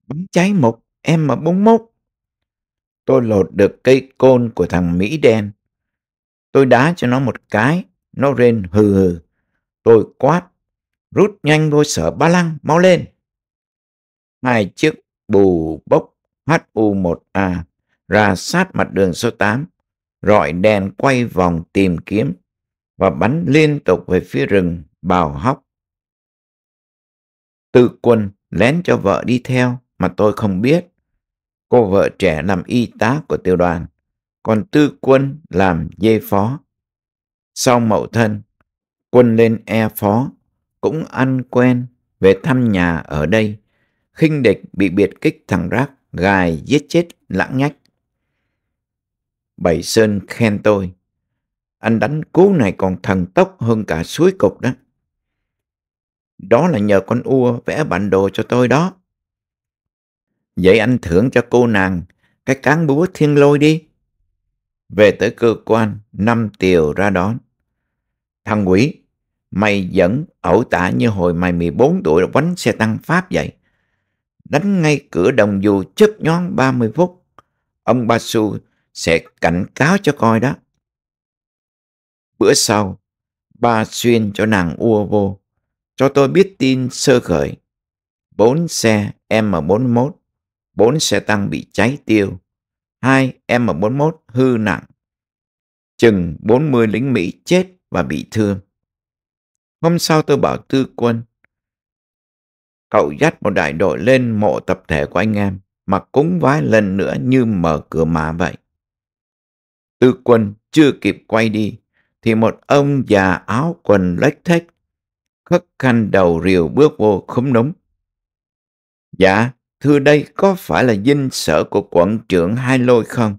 Bắn cháy một em mà búng mốc Tôi lột được cây côn của thằng Mỹ đen. Tôi đá cho nó một cái, nó rên hừ hừ. Tôi quát, rút nhanh vô sở ba lăng, mau lên. Hai chiếc bù bốc HU1A ra sát mặt đường số 8 rọi đèn quay vòng tìm kiếm và bắn liên tục về phía rừng bào hóc. Tư quân lén cho vợ đi theo mà tôi không biết. Cô vợ trẻ làm y tá của tiểu đoàn, còn tư quân làm dê phó. Sau mậu thân, quân lên e phó, cũng ăn quen về thăm nhà ở đây. khinh địch bị biệt kích thằng rác, gài giết chết lãng nhách. Bảy Sơn khen tôi. Anh đánh cú này còn thần tốc hơn cả suối cục đó. Đó là nhờ con ua vẽ bản đồ cho tôi đó. Vậy anh thưởng cho cô nàng cái cán búa thiên lôi đi. Về tới cơ quan, năm tiều ra đón. Thằng quỷ, mày vẫn ẩu tả như hồi mày 14 tuổi quánh xe tăng Pháp vậy. Đánh ngay cửa đồng dù chớp nhón 30 phút. Ông Ba Su sẽ cảnh cáo cho coi đó. Bữa sau, ba xuyên cho nàng ua vô, cho tôi biết tin sơ khởi. Bốn xe M41, bốn xe tăng bị cháy tiêu, hai M41 hư nặng. Chừng 40 lính Mỹ chết và bị thương. Hôm sau tôi bảo tư quân, cậu dắt một đại đội lên mộ tập thể của anh em mà cúng vái lần nữa như mở cửa mà vậy. Tư quân chưa kịp quay đi, thì một ông già áo quần lách thách, khất khăn đầu rìu bước vô khúm núm. Dạ, thưa đây có phải là dinh sở của quận trưởng Hai Lôi không?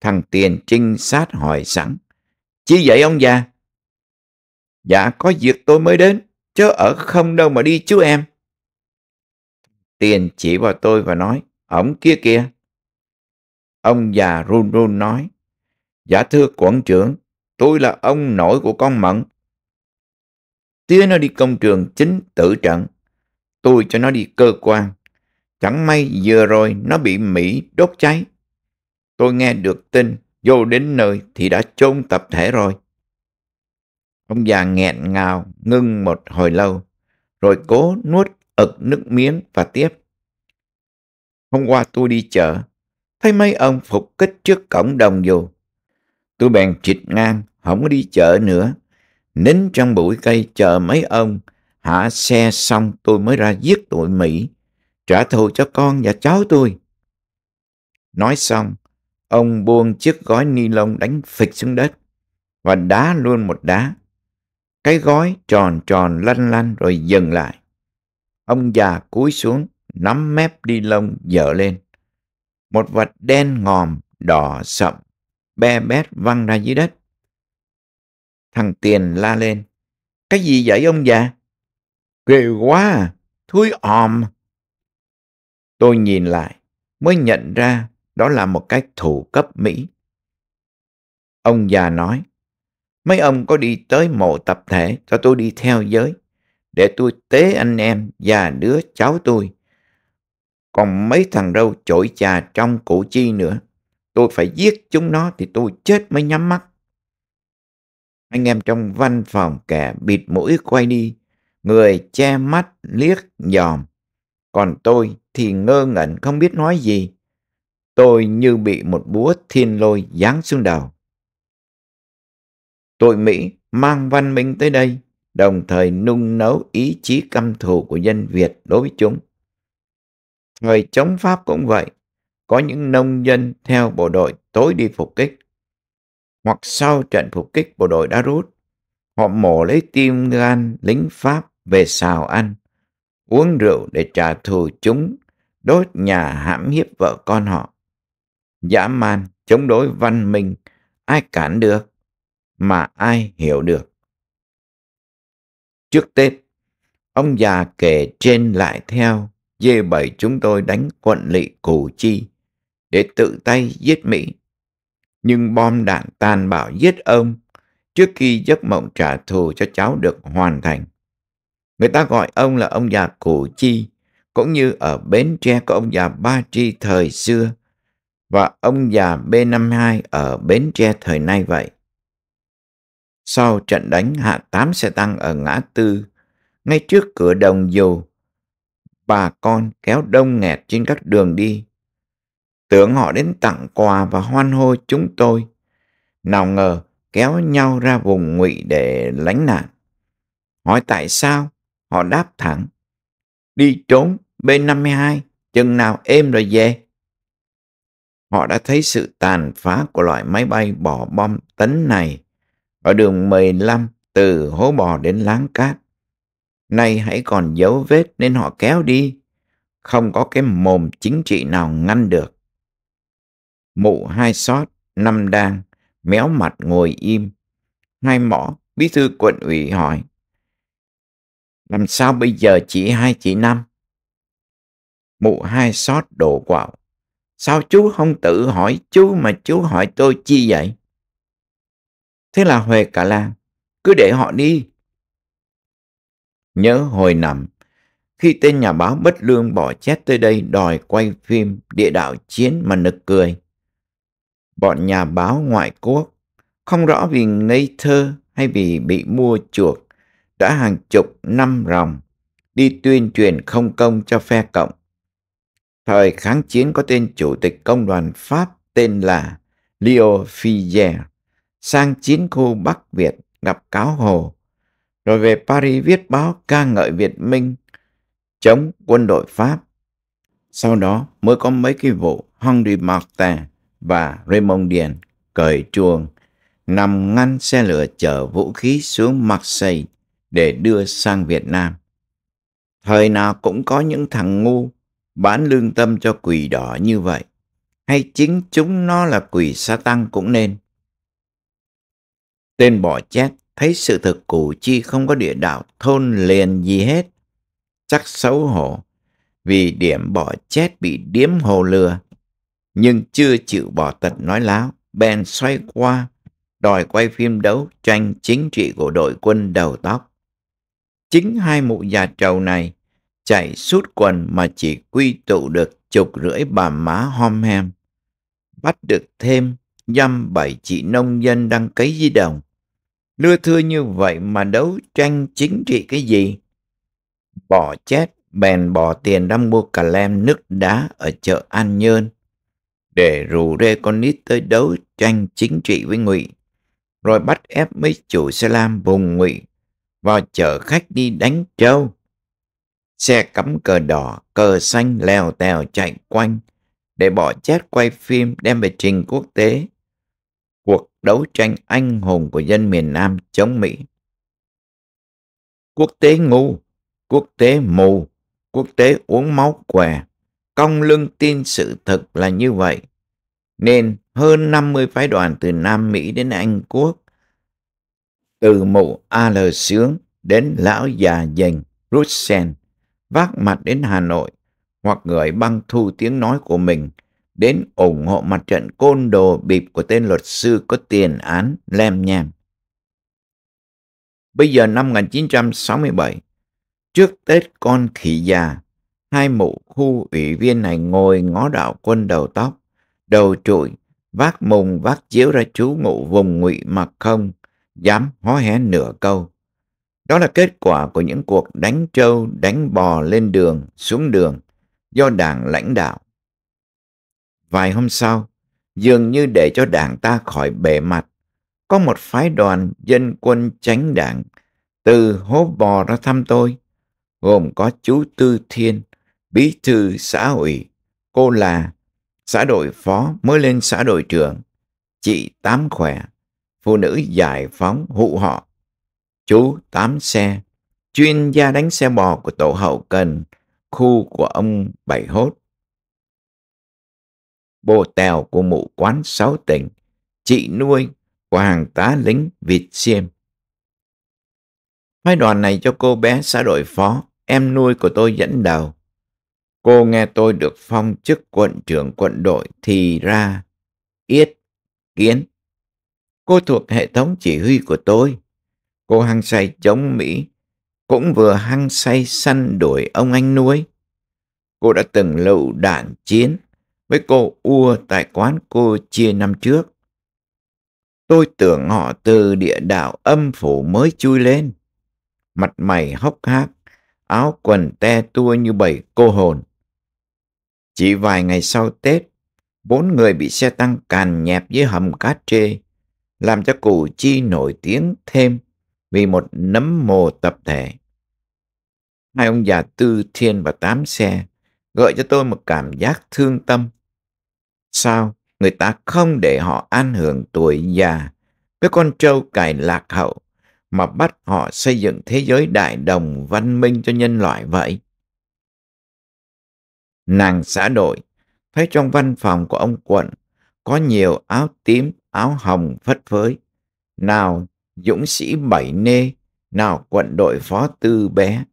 Thằng Tiền trinh sát hỏi sẵn. Chỉ vậy ông già? Dạ, có việc tôi mới đến, chớ ở không đâu mà đi chú em. Tiền chỉ vào tôi và nói, ổng kia kìa, Ông già run run nói. Dạ thưa quận trưởng, tôi là ông nội của con Mận. Tía nó đi công trường chính tự trận. Tôi cho nó đi cơ quan. Chẳng may vừa rồi nó bị Mỹ đốt cháy. Tôi nghe được tin, vô đến nơi thì đã chôn tập thể rồi. Ông già nghẹn ngào, ngưng một hồi lâu, rồi cố nuốt ực nước miếng và tiếp. Hôm qua tôi đi chợ, thấy mấy ông phục kích trước cổng đồng vô. Tôi bèn chịch ngang, không có đi chợ nữa. Nín trong bụi cây chờ mấy ông, hạ xe xong tôi mới ra giết tụi Mỹ, trả thù cho con và cháu tôi. Nói xong, ông buông chiếc gói ni lông đánh phịch xuống đất và đá luôn một đá. Cái gói tròn tròn lanh lanh rồi dừng lại. Ông già cúi xuống, nắm mép đi lông dở lên một vật đen ngòm, đỏ sậm, be bét văng ra dưới đất. Thằng Tiền la lên. Cái gì vậy ông già? Ghê quá à, thúi òm. Tôi nhìn lại, mới nhận ra đó là một cái thủ cấp Mỹ. Ông già nói, mấy ông có đi tới mộ tập thể cho tôi đi theo giới, để tôi tế anh em và đứa cháu tôi còn mấy thằng râu chổi chà trong củ chi nữa. Tôi phải giết chúng nó thì tôi chết mới nhắm mắt. Anh em trong văn phòng kẻ bịt mũi quay đi, người che mắt liếc dòm. Còn tôi thì ngơ ngẩn không biết nói gì. Tôi như bị một búa thiên lôi giáng xuống đầu. Tội Mỹ mang văn minh tới đây, đồng thời nung nấu ý chí căm thù của dân Việt đối với chúng. Người chống Pháp cũng vậy. Có những nông dân theo bộ đội tối đi phục kích. Hoặc sau trận phục kích bộ đội đã rút. Họ mổ lấy tim gan lính Pháp về xào ăn. Uống rượu để trả thù chúng. Đốt nhà hãm hiếp vợ con họ. Dã man, chống đối văn minh. Ai cản được? Mà ai hiểu được? Trước Tết, ông già kể trên lại theo dê bảy chúng tôi đánh quận lỵ Củ Chi để tự tay giết Mỹ. Nhưng bom đạn tàn bạo giết ông trước khi giấc mộng trả thù cho cháu được hoàn thành. Người ta gọi ông là ông già Củ Chi, cũng như ở Bến Tre có ông già Ba Tri thời xưa và ông già B52 ở Bến Tre thời nay vậy. Sau trận đánh hạ 8 xe tăng ở ngã tư, ngay trước cửa đồng dù, bà con kéo đông nghẹt trên các đường đi. Tưởng họ đến tặng quà và hoan hô chúng tôi. Nào ngờ kéo nhau ra vùng ngụy để lánh nạn. Hỏi tại sao? Họ đáp thẳng. Đi trốn B-52, chừng nào êm rồi về. Họ đã thấy sự tàn phá của loại máy bay bỏ bom tấn này ở đường 15 từ hố bò đến láng cát nay hãy còn dấu vết nên họ kéo đi. Không có cái mồm chính trị nào ngăn được. Mụ hai sót, năm đang, méo mặt ngồi im. Hai mõ bí thư quận ủy hỏi. Làm sao bây giờ chị hai chị năm? Mụ hai sót đổ quạo. Sao chú không tự hỏi chú mà chú hỏi tôi chi vậy? Thế là Huệ cả làng. Cứ để họ đi, Nhớ hồi nằm, khi tên nhà báo bất lương bỏ chết tới đây đòi quay phim địa đạo chiến mà nực cười. Bọn nhà báo ngoại quốc, không rõ vì ngây thơ hay vì bị mua chuộc, đã hàng chục năm ròng, đi tuyên truyền không công cho phe cộng. Thời kháng chiến có tên chủ tịch công đoàn Pháp tên là Leo Fier sang chiến khu Bắc Việt gặp cáo hồ rồi về Paris viết báo ca ngợi Việt Minh chống quân đội Pháp. Sau đó mới có mấy cái vụ Henri Martin và Raymond Dien cởi chuồng nằm ngăn xe lửa chở vũ khí xuống Marseille để đưa sang Việt Nam. Thời nào cũng có những thằng ngu bán lương tâm cho quỷ đỏ như vậy. Hay chính chúng nó là quỷ sa tăng cũng nên. Tên bỏ chết thấy sự thực Củ Chi không có địa đạo thôn liền gì hết. Chắc xấu hổ vì điểm bỏ chết bị điếm hồ lừa. Nhưng chưa chịu bỏ tật nói láo, bèn xoay qua, đòi quay phim đấu tranh chính trị của đội quân đầu tóc. Chính hai mụ già trầu này chạy suốt quần mà chỉ quy tụ được chục rưỡi bà má hom hem. Bắt được thêm dăm bảy chị nông dân đang cấy di đồng Lưa thưa như vậy mà đấu tranh chính trị cái gì? Bỏ chết bèn bỏ tiền ra mua cà lem nước đá ở chợ An Nhơn để rủ rê con nít tới đấu tranh chính trị với ngụy rồi bắt ép mấy chủ xe lam vùng ngụy vào chợ khách đi đánh trâu xe cắm cờ đỏ cờ xanh lèo tèo chạy quanh để bỏ chết quay phim đem về trình quốc tế cuộc đấu tranh anh hùng của dân miền Nam chống Mỹ. Quốc tế ngu, quốc tế mù, quốc tế uống máu què, công lưng tin sự thật là như vậy. Nên hơn 50 phái đoàn từ Nam Mỹ đến Anh Quốc, từ mụ A L Sướng đến lão già dành Russell, vác mặt đến Hà Nội hoặc gửi băng thu tiếng nói của mình – đến ủng hộ mặt trận côn đồ bịp của tên luật sư có tiền án lem nhem. Bây giờ năm 1967, trước Tết con khỉ già, hai mụ khu ủy viên này ngồi ngó đạo quân đầu tóc, đầu trụi, vác mùng vác chiếu ra chú ngụ vùng ngụy mà không, dám hó hé nửa câu. Đó là kết quả của những cuộc đánh trâu, đánh bò lên đường, xuống đường, do đảng lãnh đạo Vài hôm sau, dường như để cho đảng ta khỏi bề mặt, có một phái đoàn dân quân tránh đảng từ hố bò ra thăm tôi, gồm có chú Tư Thiên, bí thư xã ủy, cô là xã đội phó mới lên xã đội trưởng, chị Tám Khỏe, phụ nữ giải phóng hụ họ, chú Tám Xe, chuyên gia đánh xe bò của tổ hậu cần, khu của ông Bảy Hốt, bồ tèo của mụ quán sáu tỉnh, chị nuôi của hàng tá lính Việt Xiêm. Phái đoàn này cho cô bé xã đội phó, em nuôi của tôi dẫn đầu. Cô nghe tôi được phong chức quận trưởng quận đội thì ra Yết Kiến. Cô thuộc hệ thống chỉ huy của tôi. Cô hăng say chống Mỹ, cũng vừa hăng say săn đuổi ông anh nuôi. Cô đã từng lựu đạn chiến, với cô ua tại quán cô chia năm trước. Tôi tưởng họ từ địa đạo âm phủ mới chui lên. Mặt mày hốc hác, áo quần te tua như bầy cô hồn. Chỉ vài ngày sau Tết, bốn người bị xe tăng càn nhẹp dưới hầm cát trê, làm cho Củ Chi nổi tiếng thêm vì một nấm mồ tập thể. Hai ông già Tư Thiên và Tám Xe gợi cho tôi một cảm giác thương tâm Sao người ta không để họ an hưởng tuổi già với con trâu cải lạc hậu mà bắt họ xây dựng thế giới đại đồng văn minh cho nhân loại vậy? Nàng xã đội, thấy trong văn phòng của ông quận có nhiều áo tím, áo hồng phất phới. Nào dũng sĩ bảy nê, nào quận đội phó tư bé,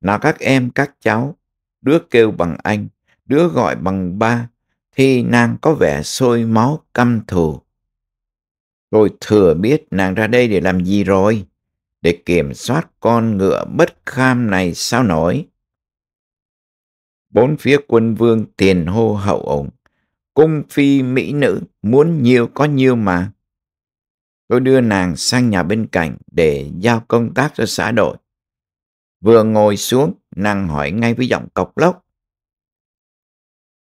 nào các em các cháu, đứa kêu bằng anh, đứa gọi bằng ba, thì nàng có vẻ sôi máu căm thù. Tôi thừa biết nàng ra đây để làm gì rồi, để kiểm soát con ngựa bất kham này sao nổi. Bốn phía quân vương tiền hô hậu ổng, cung phi mỹ nữ muốn nhiều có nhiều mà. Tôi đưa nàng sang nhà bên cạnh để giao công tác cho xã đội. Vừa ngồi xuống, nàng hỏi ngay với giọng cọc lốc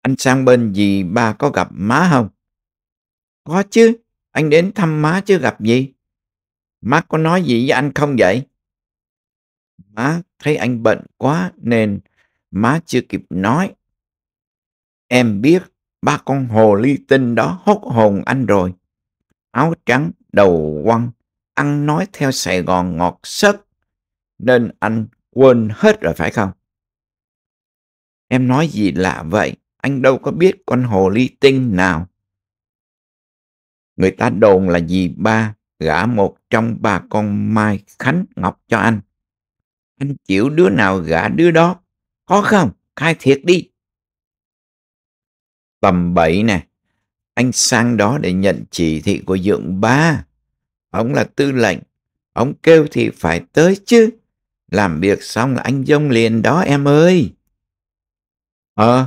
anh sang bên dì ba có gặp má không? Có chứ, anh đến thăm má chứ gặp gì? Má có nói gì với anh không vậy? Má thấy anh bệnh quá nên má chưa kịp nói. Em biết ba con hồ ly tinh đó hốt hồn anh rồi. Áo trắng, đầu quăng, ăn nói theo Sài Gòn ngọt sớt. Nên anh quên hết rồi phải không? Em nói gì lạ vậy? anh đâu có biết con hồ ly tinh nào. Người ta đồn là dì ba gả một trong ba con Mai Khánh Ngọc cho anh. Anh chịu đứa nào gả đứa đó, có không? Khai thiệt đi. Tầm bậy nè, anh sang đó để nhận chỉ thị của dượng ba. Ông là tư lệnh, ông kêu thì phải tới chứ. Làm việc xong là anh dông liền đó em ơi. Ờ,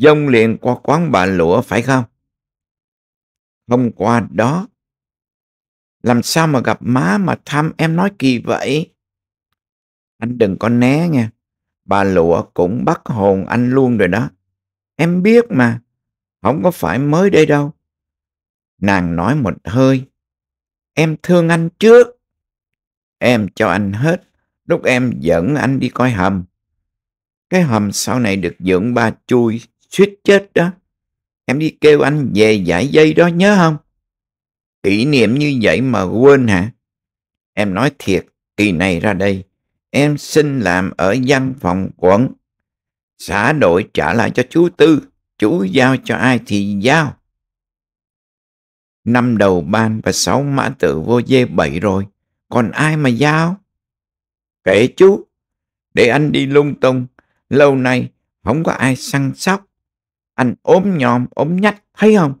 dông liền qua quán bà lụa phải không? Không qua đó. Làm sao mà gặp má mà thăm em nói kỳ vậy? Anh đừng có né nha. Bà lụa cũng bắt hồn anh luôn rồi đó. Em biết mà. Không có phải mới đây đâu. Nàng nói một hơi. Em thương anh trước. Em cho anh hết. Lúc em dẫn anh đi coi hầm. Cái hầm sau này được dưỡng ba chui suýt chết đó. Em đi kêu anh về giải dây đó nhớ không? Kỷ niệm như vậy mà quên hả? Em nói thiệt, kỳ này ra đây, em xin làm ở văn phòng quận. Xã đội trả lại cho chú Tư, chú giao cho ai thì giao. Năm đầu ban và sáu mã tự vô dê bảy rồi, còn ai mà giao? kể chú, để anh đi lung tung, lâu nay không có ai săn sóc anh ốm nhòm ốm nhách thấy không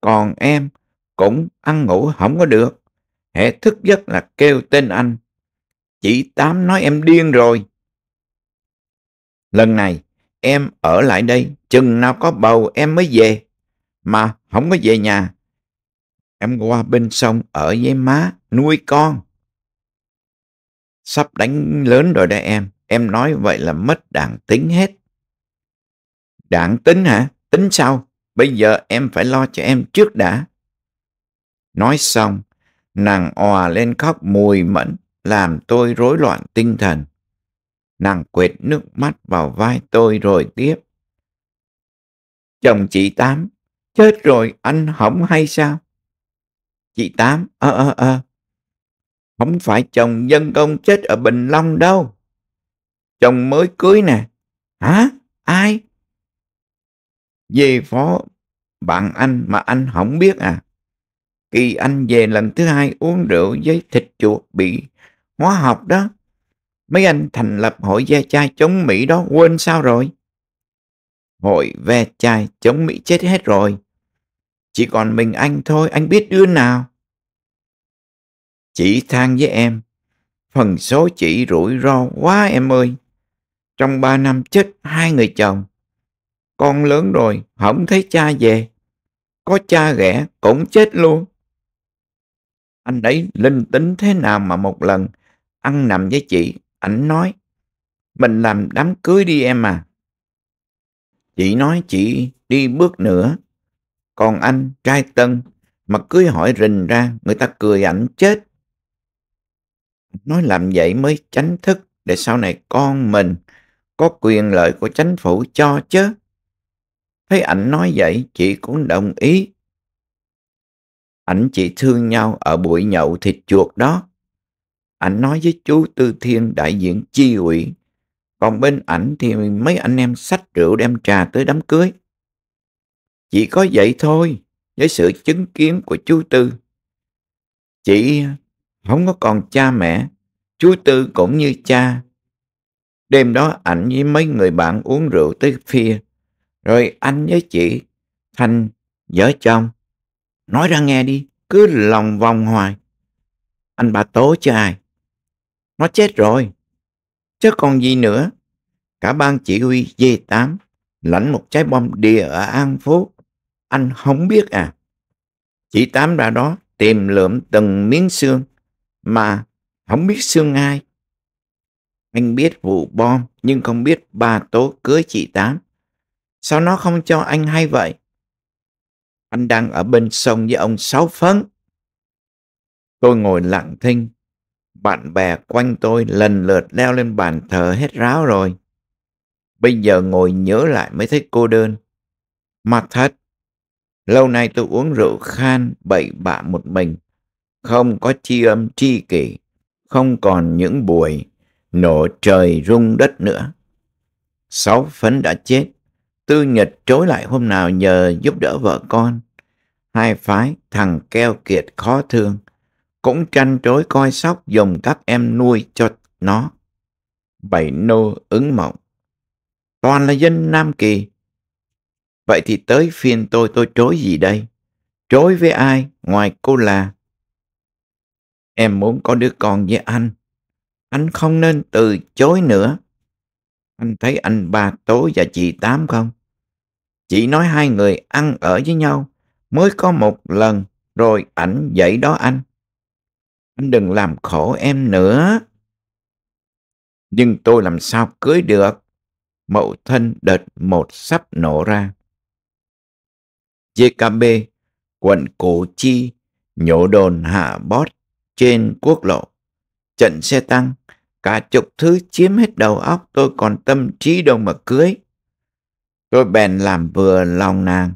còn em cũng ăn ngủ không có được hệ thức giấc là kêu tên anh chị tám nói em điên rồi lần này em ở lại đây chừng nào có bầu em mới về mà không có về nhà em qua bên sông ở với má nuôi con sắp đánh lớn rồi đây em em nói vậy là mất đàn tính hết Đảng tính hả? Tính sao? Bây giờ em phải lo cho em trước đã. Nói xong, nàng òa lên khóc mùi mẫn, làm tôi rối loạn tinh thần. Nàng quệt nước mắt vào vai tôi rồi tiếp. Chồng chị Tám, chết rồi anh hỏng hay sao? Chị Tám, ơ ơ ơ, không phải chồng dân công chết ở Bình Long đâu. Chồng mới cưới nè. Hả? Ai? về phó bạn anh mà anh không biết à. kỳ anh về lần thứ hai uống rượu với thịt chuột bị hóa học đó, mấy anh thành lập hội ve chai chống Mỹ đó quên sao rồi? Hội ve chai chống Mỹ chết hết rồi. Chỉ còn mình anh thôi, anh biết đứa nào. Chị than với em, phần số chị rủi ro quá em ơi. Trong ba năm chết hai người chồng, con lớn rồi, không thấy cha về. Có cha ghẻ cũng chết luôn. Anh ấy linh tính thế nào mà một lần ăn nằm với chị, ảnh nói, mình làm đám cưới đi em à. Chị nói chị đi bước nữa. Còn anh, trai tân, mà cưới hỏi rình ra, người ta cười ảnh chết. Nói làm vậy mới tránh thức để sau này con mình có quyền lợi của chánh phủ cho chứ. Thấy ảnh nói vậy, chị cũng đồng ý. Ảnh chị thương nhau ở buổi nhậu thịt chuột đó. Ảnh nói với chú Tư Thiên đại diện chi ủy. Còn bên ảnh thì mấy anh em sách rượu đem trà tới đám cưới. Chỉ có vậy thôi, với sự chứng kiến của chú Tư. Chị không có còn cha mẹ, chú Tư cũng như cha. Đêm đó ảnh với mấy người bạn uống rượu tới phia, rồi anh với chị Thanh vợ chồng Nói ra nghe đi Cứ lòng vòng hoài Anh bà tố cho ai Nó chết rồi Chứ còn gì nữa Cả ban chỉ huy D8 Lãnh một trái bom địa ở An Phú Anh không biết à Chị Tám ra đó tìm lượm từng miếng xương Mà không biết xương ai anh biết vụ bom nhưng không biết bà tố cưới chị Tám. Sao nó không cho anh hay vậy? Anh đang ở bên sông với ông Sáu Phấn. Tôi ngồi lặng thinh. Bạn bè quanh tôi lần lượt leo lên bàn thờ hết ráo rồi. Bây giờ ngồi nhớ lại mới thấy cô đơn. Mà thật, lâu nay tôi uống rượu khan bậy bạ một mình. Không có chi âm tri kỷ, không còn những buổi nổ trời rung đất nữa. Sáu phấn đã chết, Tư Nhật chối lại hôm nào nhờ giúp đỡ vợ con. Hai phái, thằng keo kiệt khó thương, cũng tranh trối coi sóc dùng các em nuôi cho nó. Bảy nô ứng mộng. Toàn là dân Nam Kỳ. Vậy thì tới phiên tôi tôi trối gì đây? Trối với ai ngoài cô là? Em muốn có đứa con với anh. Anh không nên từ chối nữa. Anh thấy anh ba tối và chị tám không? Chị nói hai người ăn ở với nhau mới có một lần rồi ảnh dậy đó anh. Anh đừng làm khổ em nữa. Nhưng tôi làm sao cưới được? Mậu thân đợt một sắp nổ ra. JKB, quận Cổ Chi, nhổ đồn hạ bót trên quốc lộ. Trận xe tăng, Cả chục thứ chiếm hết đầu óc tôi còn tâm trí đâu mà cưới. Tôi bèn làm vừa lòng nàng.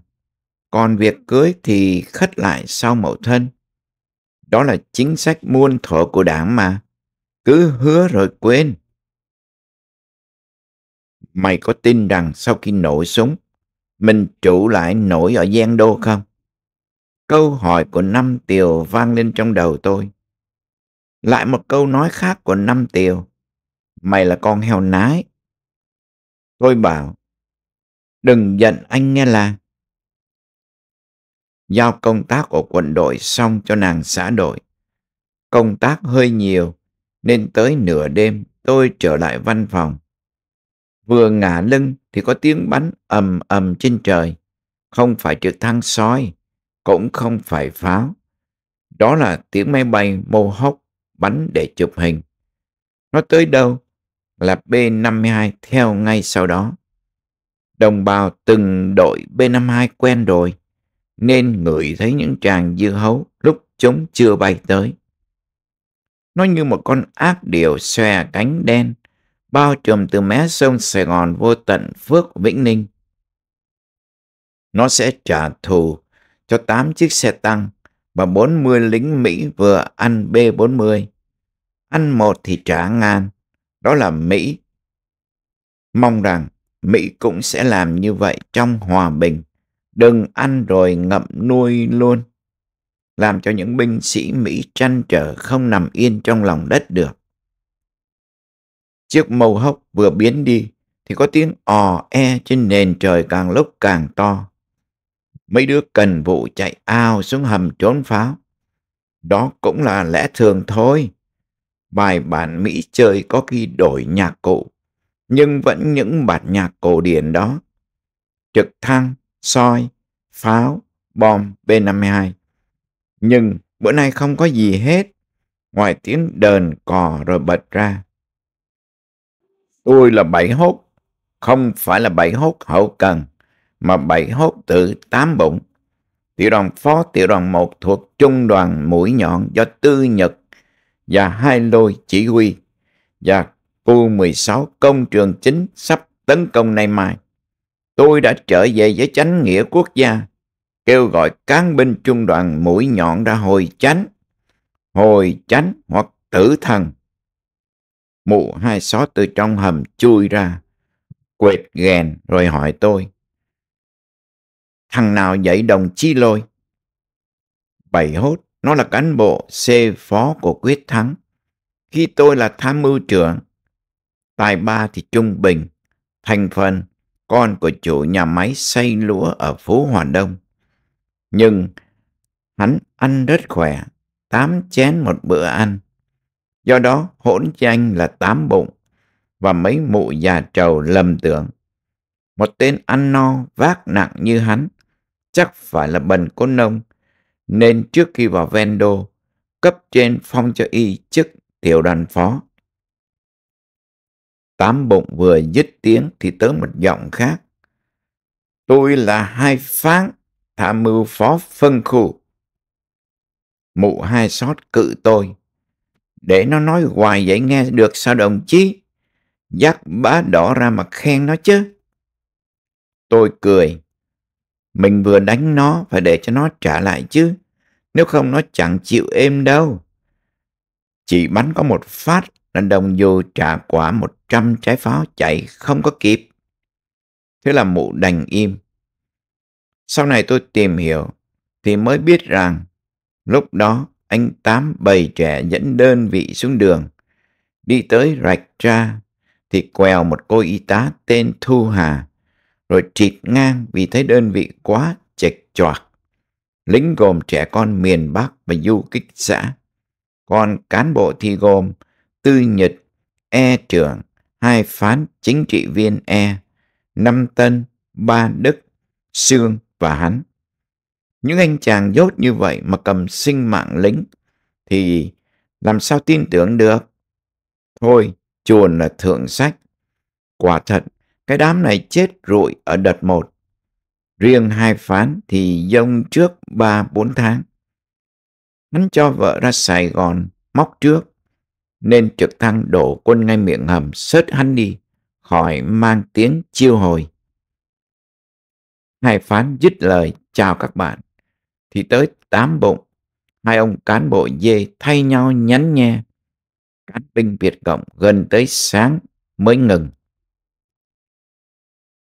Còn việc cưới thì khất lại sau mậu thân. Đó là chính sách muôn thuở của đảng mà. Cứ hứa rồi quên. Mày có tin rằng sau khi nổi súng, mình trụ lại nổi ở Giang Đô không? Câu hỏi của năm Tiều vang lên trong đầu tôi. Lại một câu nói khác của năm tiều. Mày là con heo nái. Tôi bảo, đừng giận anh nghe là. Giao công tác của quận đội xong cho nàng xã đội. Công tác hơi nhiều, nên tới nửa đêm tôi trở lại văn phòng. Vừa ngả lưng thì có tiếng bắn ầm ầm trên trời. Không phải trực thăng soi cũng không phải pháo. Đó là tiếng máy bay mô hốc bắn để chụp hình. Nó tới đâu là B-52 theo ngay sau đó. Đồng bào từng đội B-52 quen rồi, nên ngửi thấy những tràng dưa hấu lúc chúng chưa bay tới. Nó như một con ác điều xòe cánh đen, bao trùm từ mé sông Sài Gòn vô tận Phước Vĩnh Ninh. Nó sẽ trả thù cho 8 chiếc xe tăng và 40 lính Mỹ vừa ăn B-40. Ăn một thì trả ngàn, đó là Mỹ. Mong rằng Mỹ cũng sẽ làm như vậy trong hòa bình. Đừng ăn rồi ngậm nuôi luôn. Làm cho những binh sĩ Mỹ trăn trở không nằm yên trong lòng đất được. Chiếc màu hốc vừa biến đi thì có tiếng ò e trên nền trời càng lúc càng to mấy đứa cần vụ chạy ao xuống hầm trốn pháo. Đó cũng là lẽ thường thôi. Bài bản Mỹ chơi có khi đổi nhạc cụ, nhưng vẫn những bản nhạc cổ điển đó. Trực thăng, soi, pháo, bom B-52. Nhưng bữa nay không có gì hết, ngoài tiếng đờn cò rồi bật ra. Tôi là bảy hốt, không phải là bảy hốt hậu cần mà bảy hốt tử tám bụng. Tiểu đoàn phó tiểu đoàn một thuộc trung đoàn mũi nhọn do Tư Nhật và hai lôi chỉ huy và khu 16 công trường chính sắp tấn công nay mai. Tôi đã trở về với chánh nghĩa quốc gia, kêu gọi cán binh trung đoàn mũi nhọn ra hồi chánh, hồi chánh hoặc tử thần. Mụ hai xó từ trong hầm chui ra, quệt ghèn rồi hỏi tôi. Thằng nào dạy đồng chi lôi? Bảy hốt, nó là cán bộ C phó của Quyết Thắng. Khi tôi là tham mưu trưởng, tài ba thì trung bình, thành phần con của chủ nhà máy xây lúa ở phố Hòa Đông. Nhưng hắn ăn rất khỏe, tám chén một bữa ăn. Do đó hỗn tranh là tám bụng và mấy mụ già trầu lầm tưởng. Một tên ăn no vác nặng như hắn chắc phải là bần có nông, nên trước khi vào Vendo, cấp trên phong cho y chức tiểu đoàn phó. Tám bụng vừa dứt tiếng thì tới một giọng khác. Tôi là hai phán, tham mưu phó phân khu. Mụ hai sót cự tôi. Để nó nói hoài vậy nghe được sao đồng chí? Dắt bá đỏ ra mà khen nó chứ. Tôi cười. Mình vừa đánh nó, phải để cho nó trả lại chứ. Nếu không nó chẳng chịu êm đâu. Chỉ bắn có một phát là đồng dù trả quả một trăm trái pháo chạy không có kịp. Thế là mụ đành im. Sau này tôi tìm hiểu thì mới biết rằng lúc đó anh tám bầy trẻ dẫn đơn vị xuống đường. Đi tới rạch ra thì quèo một cô y tá tên Thu Hà rồi trịt ngang vì thấy đơn vị quá chệch choạc. Lính gồm trẻ con miền Bắc và du kích xã. Còn cán bộ thì gồm Tư Nhật, E trưởng, hai phán chính trị viên E, năm Tân, ba Đức, Sương và hắn. Những anh chàng dốt như vậy mà cầm sinh mạng lính thì làm sao tin tưởng được? Thôi, chuồn là thượng sách. Quả thật, cái đám này chết rụi ở đợt một. Riêng hai phán thì dông trước ba bốn tháng. Hắn cho vợ ra Sài Gòn móc trước nên trực thăng đổ quân ngay miệng hầm sớt hắn đi khỏi mang tiếng chiêu hồi. Hai phán dứt lời chào các bạn thì tới tám bụng hai ông cán bộ dê thay nhau nhắn nhe. Cán binh Việt Cộng gần tới sáng mới ngừng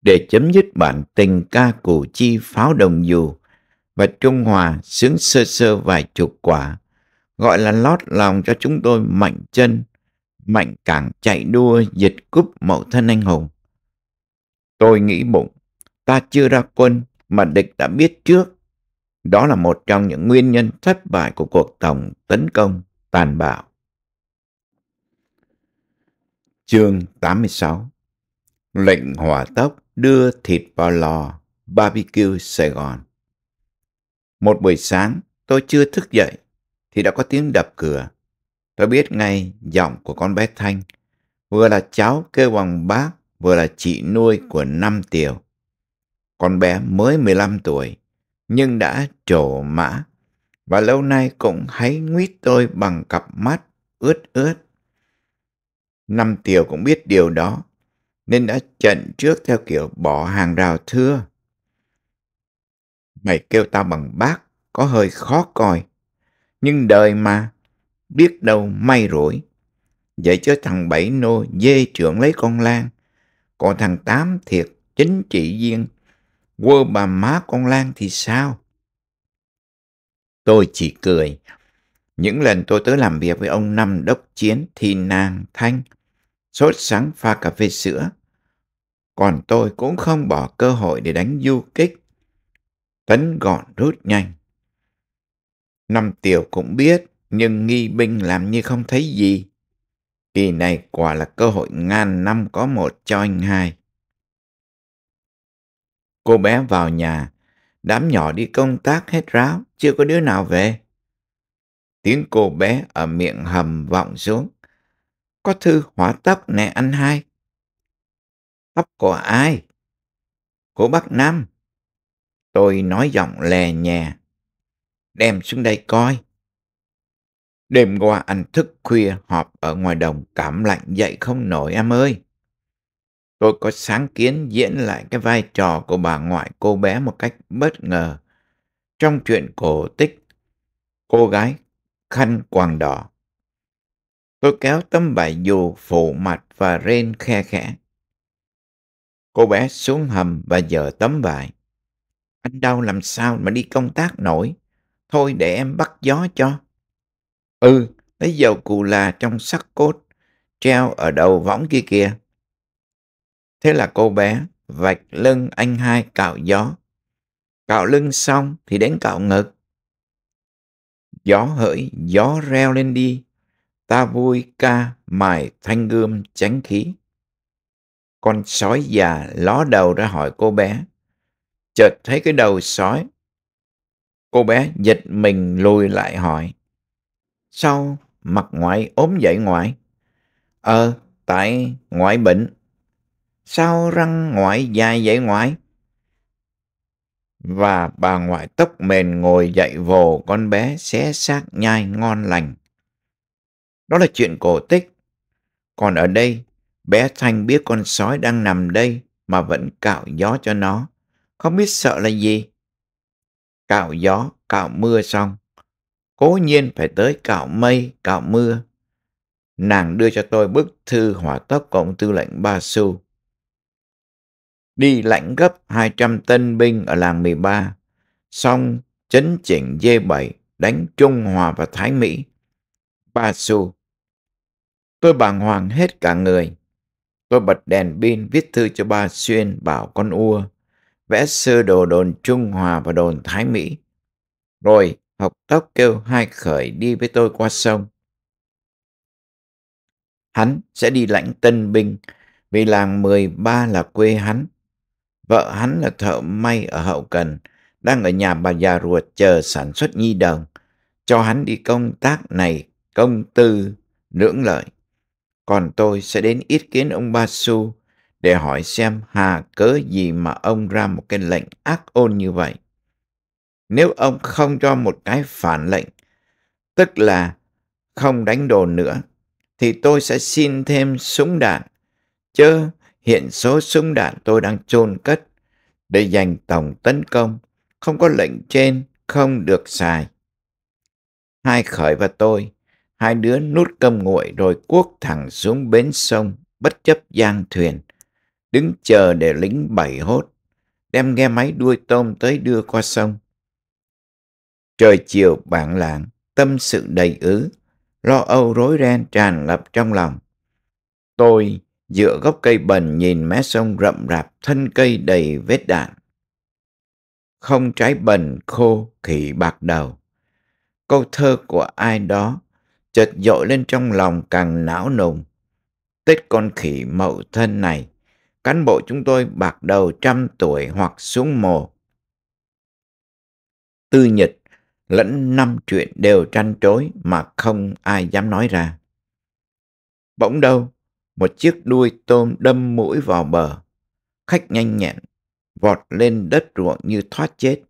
để chấm dứt bản tình ca củ chi pháo đồng dù và Trung Hòa sướng sơ sơ vài chục quả, gọi là lót lòng cho chúng tôi mạnh chân, mạnh càng chạy đua dịch cúp mậu thân anh hùng. Tôi nghĩ bụng, ta chưa ra quân mà địch đã biết trước. Đó là một trong những nguyên nhân thất bại của cuộc tổng tấn công tàn bạo. Chương 86 Lệnh hỏa tốc đưa thịt vào lò barbecue Sài Gòn. Một buổi sáng, tôi chưa thức dậy thì đã có tiếng đập cửa. Tôi biết ngay giọng của con bé Thanh, vừa là cháu kêu bằng bác, vừa là chị nuôi của năm Tiều. Con bé mới 15 tuổi, nhưng đã trổ mã, và lâu nay cũng hãy nguyết tôi bằng cặp mắt ướt ướt. Năm Tiều cũng biết điều đó, nên đã trận trước theo kiểu bỏ hàng rào thưa. Mày kêu tao bằng bác có hơi khó coi, nhưng đời mà, biết đâu may rủi. Vậy chứ thằng Bảy Nô dê trưởng lấy con Lan, còn thằng Tám thiệt chính trị viên, quơ bà má con Lan thì sao? Tôi chỉ cười. Những lần tôi tới làm việc với ông Năm đốc chiến thì nàng thanh, sốt sáng pha cà phê sữa còn tôi cũng không bỏ cơ hội để đánh du kích. Tấn gọn rút nhanh. Năm tiểu cũng biết, nhưng nghi binh làm như không thấy gì. Kỳ này quả là cơ hội ngàn năm có một cho anh hai. Cô bé vào nhà, đám nhỏ đi công tác hết ráo, chưa có đứa nào về. Tiếng cô bé ở miệng hầm vọng xuống. Có thư hỏa tốc nè anh hai thóc của ai? Của Bắc Nam. Tôi nói giọng lè nhè. Đem xuống đây coi. Đêm qua anh thức khuya họp ở ngoài đồng cảm lạnh dậy không nổi em ơi. Tôi có sáng kiến diễn lại cái vai trò của bà ngoại cô bé một cách bất ngờ. Trong chuyện cổ tích, cô gái khăn quàng đỏ. Tôi kéo tấm bài dù phủ mặt và rên khe khẽ. Cô bé xuống hầm và giờ tấm vải. Anh đau làm sao mà đi công tác nổi. Thôi để em bắt gió cho. Ừ, lấy dầu cù là trong sắt cốt, treo ở đầu võng kia kìa. Thế là cô bé vạch lưng anh hai cạo gió. Cạo lưng xong thì đến cạo ngực. Gió hỡi, gió reo lên đi, ta vui ca mài thanh gươm tránh khí con sói già ló đầu ra hỏi cô bé. Chợt thấy cái đầu sói. Cô bé giật mình lùi lại hỏi. Sao mặt ngoại ốm dậy ngoại? Ờ, tại ngoại bệnh. Sao răng ngoại dài dậy ngoại? Và bà ngoại tóc mền ngồi dậy vồ con bé xé xác nhai ngon lành. Đó là chuyện cổ tích. Còn ở đây Bé Thanh biết con sói đang nằm đây mà vẫn cạo gió cho nó. Không biết sợ là gì. Cạo gió, cạo mưa xong. Cố nhiên phải tới cạo mây, cạo mưa. Nàng đưa cho tôi bức thư hỏa tốc của ông tư lệnh Ba xu Đi lãnh gấp 200 tân binh ở làng 13. Xong chấn chỉnh D7 đánh Trung Hòa và Thái Mỹ. Ba xu Tôi bàng hoàng hết cả người. Tôi bật đèn pin viết thư cho ba Xuyên bảo con ua, vẽ sơ đồ đồn Trung Hòa và đồn Thái Mỹ. Rồi học tóc kêu hai khởi đi với tôi qua sông. Hắn sẽ đi lãnh tân binh vì làng mười ba là quê hắn. Vợ hắn là thợ may ở hậu cần, đang ở nhà bà già ruột chờ sản xuất nhi đồng. Cho hắn đi công tác này, công tư, lưỡng lợi còn tôi sẽ đến ý kiến ông Basu để hỏi xem hà cớ gì mà ông ra một cái lệnh ác ôn như vậy. Nếu ông không cho một cái phản lệnh, tức là không đánh đồn nữa, thì tôi sẽ xin thêm súng đạn. Chớ hiện số súng đạn tôi đang chôn cất để dành tổng tấn công, không có lệnh trên không được xài. Hai khởi và tôi hai đứa nuốt cơm nguội rồi cuốc thẳng xuống bến sông, bất chấp giang thuyền, đứng chờ để lính bảy hốt, đem ghe máy đuôi tôm tới đưa qua sông. Trời chiều bạn lạng, tâm sự đầy ứ, lo âu rối ren tràn ngập trong lòng. Tôi dựa gốc cây bần nhìn mé sông rậm rạp thân cây đầy vết đạn. Không trái bần khô khỉ bạc đầu. Câu thơ của ai đó chợt dội lên trong lòng càng não nùng. Tết con khỉ mậu thân này, cán bộ chúng tôi bạc đầu trăm tuổi hoặc xuống mồ. Tư nhật lẫn năm chuyện đều tranh trối mà không ai dám nói ra. Bỗng đâu, một chiếc đuôi tôm đâm mũi vào bờ. Khách nhanh nhẹn, vọt lên đất ruộng như thoát chết.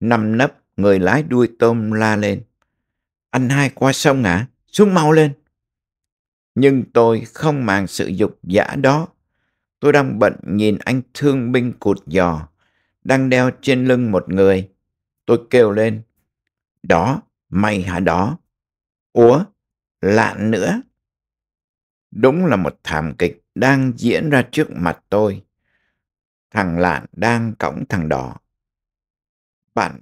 Nằm nấp, người lái đuôi tôm la lên. Anh hai qua sông ạ, à? xuống mau lên. Nhưng tôi không màng sự dục giả đó. Tôi đang bận nhìn anh thương binh cụt giò, đang đeo trên lưng một người. Tôi kêu lên, đó, mày hả đó? Ủa, lạn nữa. Đúng là một thảm kịch đang diễn ra trước mặt tôi. Thằng lạn đang cõng thằng đỏ. Bạn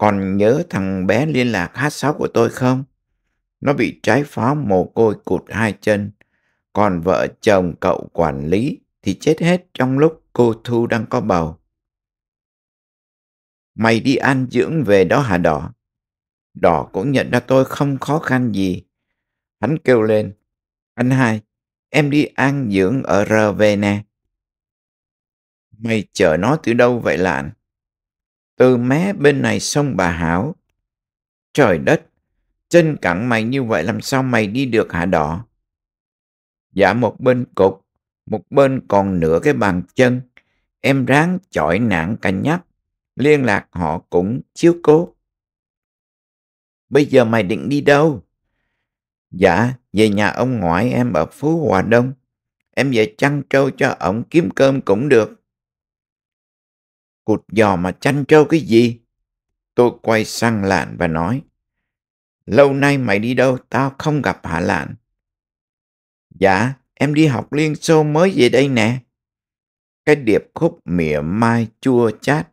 còn nhớ thằng bé liên lạc H6 của tôi không? Nó bị trái pháo mồ côi cụt hai chân. Còn vợ chồng cậu quản lý thì chết hết trong lúc cô Thu đang có bầu. Mày đi ăn dưỡng về đó hả Đỏ? Đỏ cũng nhận ra tôi không khó khăn gì. Hắn kêu lên. Anh hai, em đi ăn dưỡng ở R về nè. Mày chở nó từ đâu vậy lạn? từ mé bên này sông bà Hảo. Trời đất, chân cẳng mày như vậy làm sao mày đi được hả đỏ? Dạ một bên cục, một bên còn nửa cái bàn chân. Em ráng chọi nạn cả nhắc, liên lạc họ cũng chiếu cố. Bây giờ mày định đi đâu? Dạ, về nhà ông ngoại em ở Phú Hòa Đông. Em về chăn trâu cho ổng kiếm cơm cũng được cụt giò mà chăn trâu cái gì? Tôi quay sang Lạn và nói, lâu nay mày đi đâu tao không gặp Hạ Lạn? Dạ, em đi học Liên Xô mới về đây nè. Cái điệp khúc mỉa mai chua chát,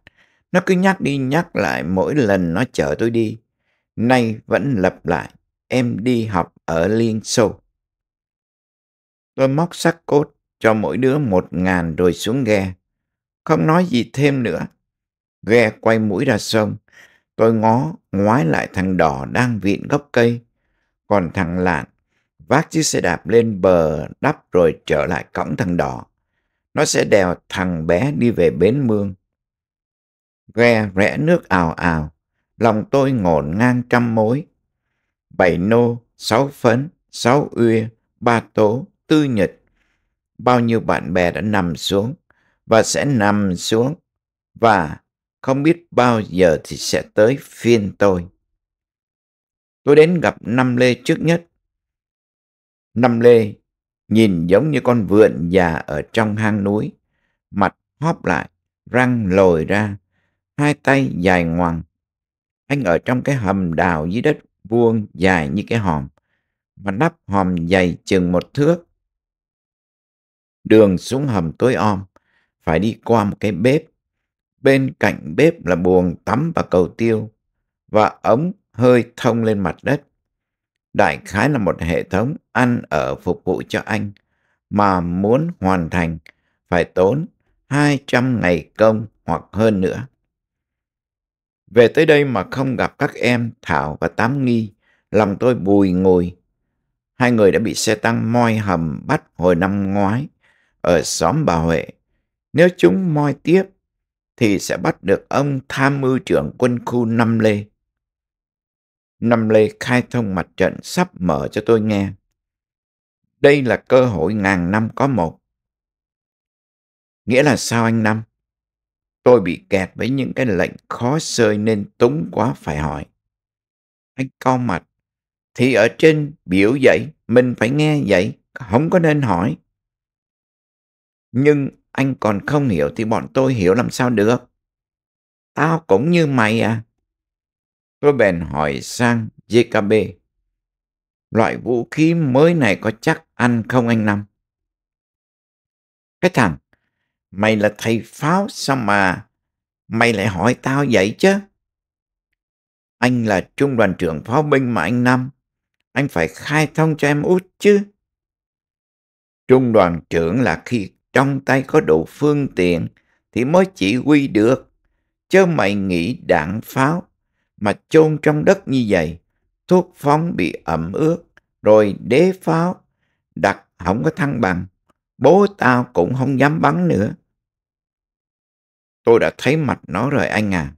nó cứ nhắc đi nhắc lại mỗi lần nó chở tôi đi. Nay vẫn lặp lại, em đi học ở Liên Xô. Tôi móc sắc cốt cho mỗi đứa một ngàn rồi xuống ghe không nói gì thêm nữa. Ghe quay mũi ra sông, tôi ngó ngoái lại thằng đỏ đang vịn gốc cây, còn thằng lạn vác chiếc xe đạp lên bờ đắp rồi trở lại cõng thằng đỏ. Nó sẽ đèo thằng bé đi về bến mương. Ghe rẽ nước ào ào, lòng tôi ngổn ngang trăm mối. Bảy nô, sáu phấn, sáu uya, ba tố, tư nhật. Bao nhiêu bạn bè đã nằm xuống, và sẽ nằm xuống và không biết bao giờ thì sẽ tới phiên tôi. Tôi đến gặp Năm Lê trước nhất. Năm Lê nhìn giống như con vượn già ở trong hang núi, mặt hóp lại, răng lồi ra, hai tay dài ngoằng. Anh ở trong cái hầm đào dưới đất vuông dài như cái hòm, mà nắp hòm dày chừng một thước. Đường xuống hầm tối om, phải đi qua một cái bếp. Bên cạnh bếp là buồng tắm và cầu tiêu và ống hơi thông lên mặt đất. Đại khái là một hệ thống ăn ở phục vụ cho anh mà muốn hoàn thành phải tốn 200 ngày công hoặc hơn nữa. Về tới đây mà không gặp các em Thảo và Tám Nghi, lòng tôi bùi ngùi Hai người đã bị xe tăng moi hầm bắt hồi năm ngoái ở xóm Bà Huệ nếu chúng moi tiếp, thì sẽ bắt được ông tham mưu trưởng quân khu Năm Lê. Năm Lê khai thông mặt trận sắp mở cho tôi nghe. Đây là cơ hội ngàn năm có một. Nghĩa là sao anh Năm? Tôi bị kẹt với những cái lệnh khó sơi nên túng quá phải hỏi. Anh cao mặt. Thì ở trên biểu vậy, mình phải nghe vậy, không có nên hỏi. Nhưng anh còn không hiểu thì bọn tôi hiểu làm sao được. Tao cũng như mày à. Tôi bèn hỏi sang JKB. Loại vũ khí mới này có chắc ăn không anh Năm? Cái thằng, mày là thầy pháo sao mà mày lại hỏi tao vậy chứ? Anh là trung đoàn trưởng pháo binh mà anh Năm. Anh phải khai thông cho em út chứ. Trung đoàn trưởng là khi trong tay có đủ phương tiện thì mới chỉ huy được. Chớ mày nghĩ đạn pháo mà chôn trong đất như vậy, thuốc phóng bị ẩm ướt, rồi đế pháo, đặt không có thăng bằng, bố tao cũng không dám bắn nữa. Tôi đã thấy mặt nó rồi anh à.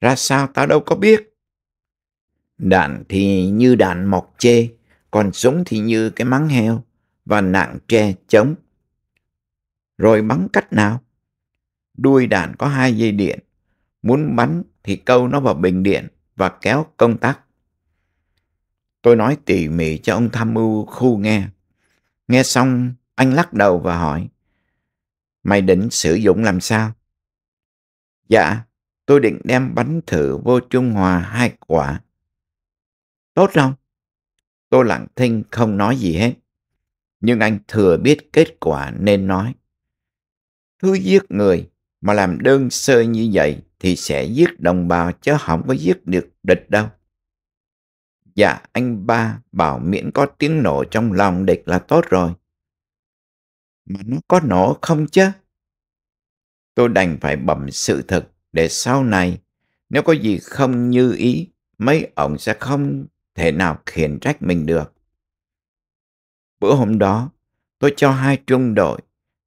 Ra sao tao đâu có biết. Đạn thì như đạn mọc chê, còn súng thì như cái mắng heo và nặng tre chống rồi bắn cách nào? Đuôi đạn có hai dây điện, muốn bắn thì câu nó vào bình điện và kéo công tắc. Tôi nói tỉ mỉ cho ông tham mưu khu nghe. Nghe xong, anh lắc đầu và hỏi. Mày định sử dụng làm sao? Dạ, tôi định đem bắn thử vô Trung Hòa hai quả. Tốt không? Tôi lặng thinh không nói gì hết. Nhưng anh thừa biết kết quả nên nói cứ giết người mà làm đơn sơ như vậy thì sẽ giết đồng bào chứ không có giết được địch đâu. Dạ anh ba bảo miễn có tiếng nổ trong lòng địch là tốt rồi. Mà nó có nổ không chứ? Tôi đành phải bẩm sự thật để sau này nếu có gì không như ý mấy ông sẽ không thể nào khiển trách mình được. Bữa hôm đó tôi cho hai trung đội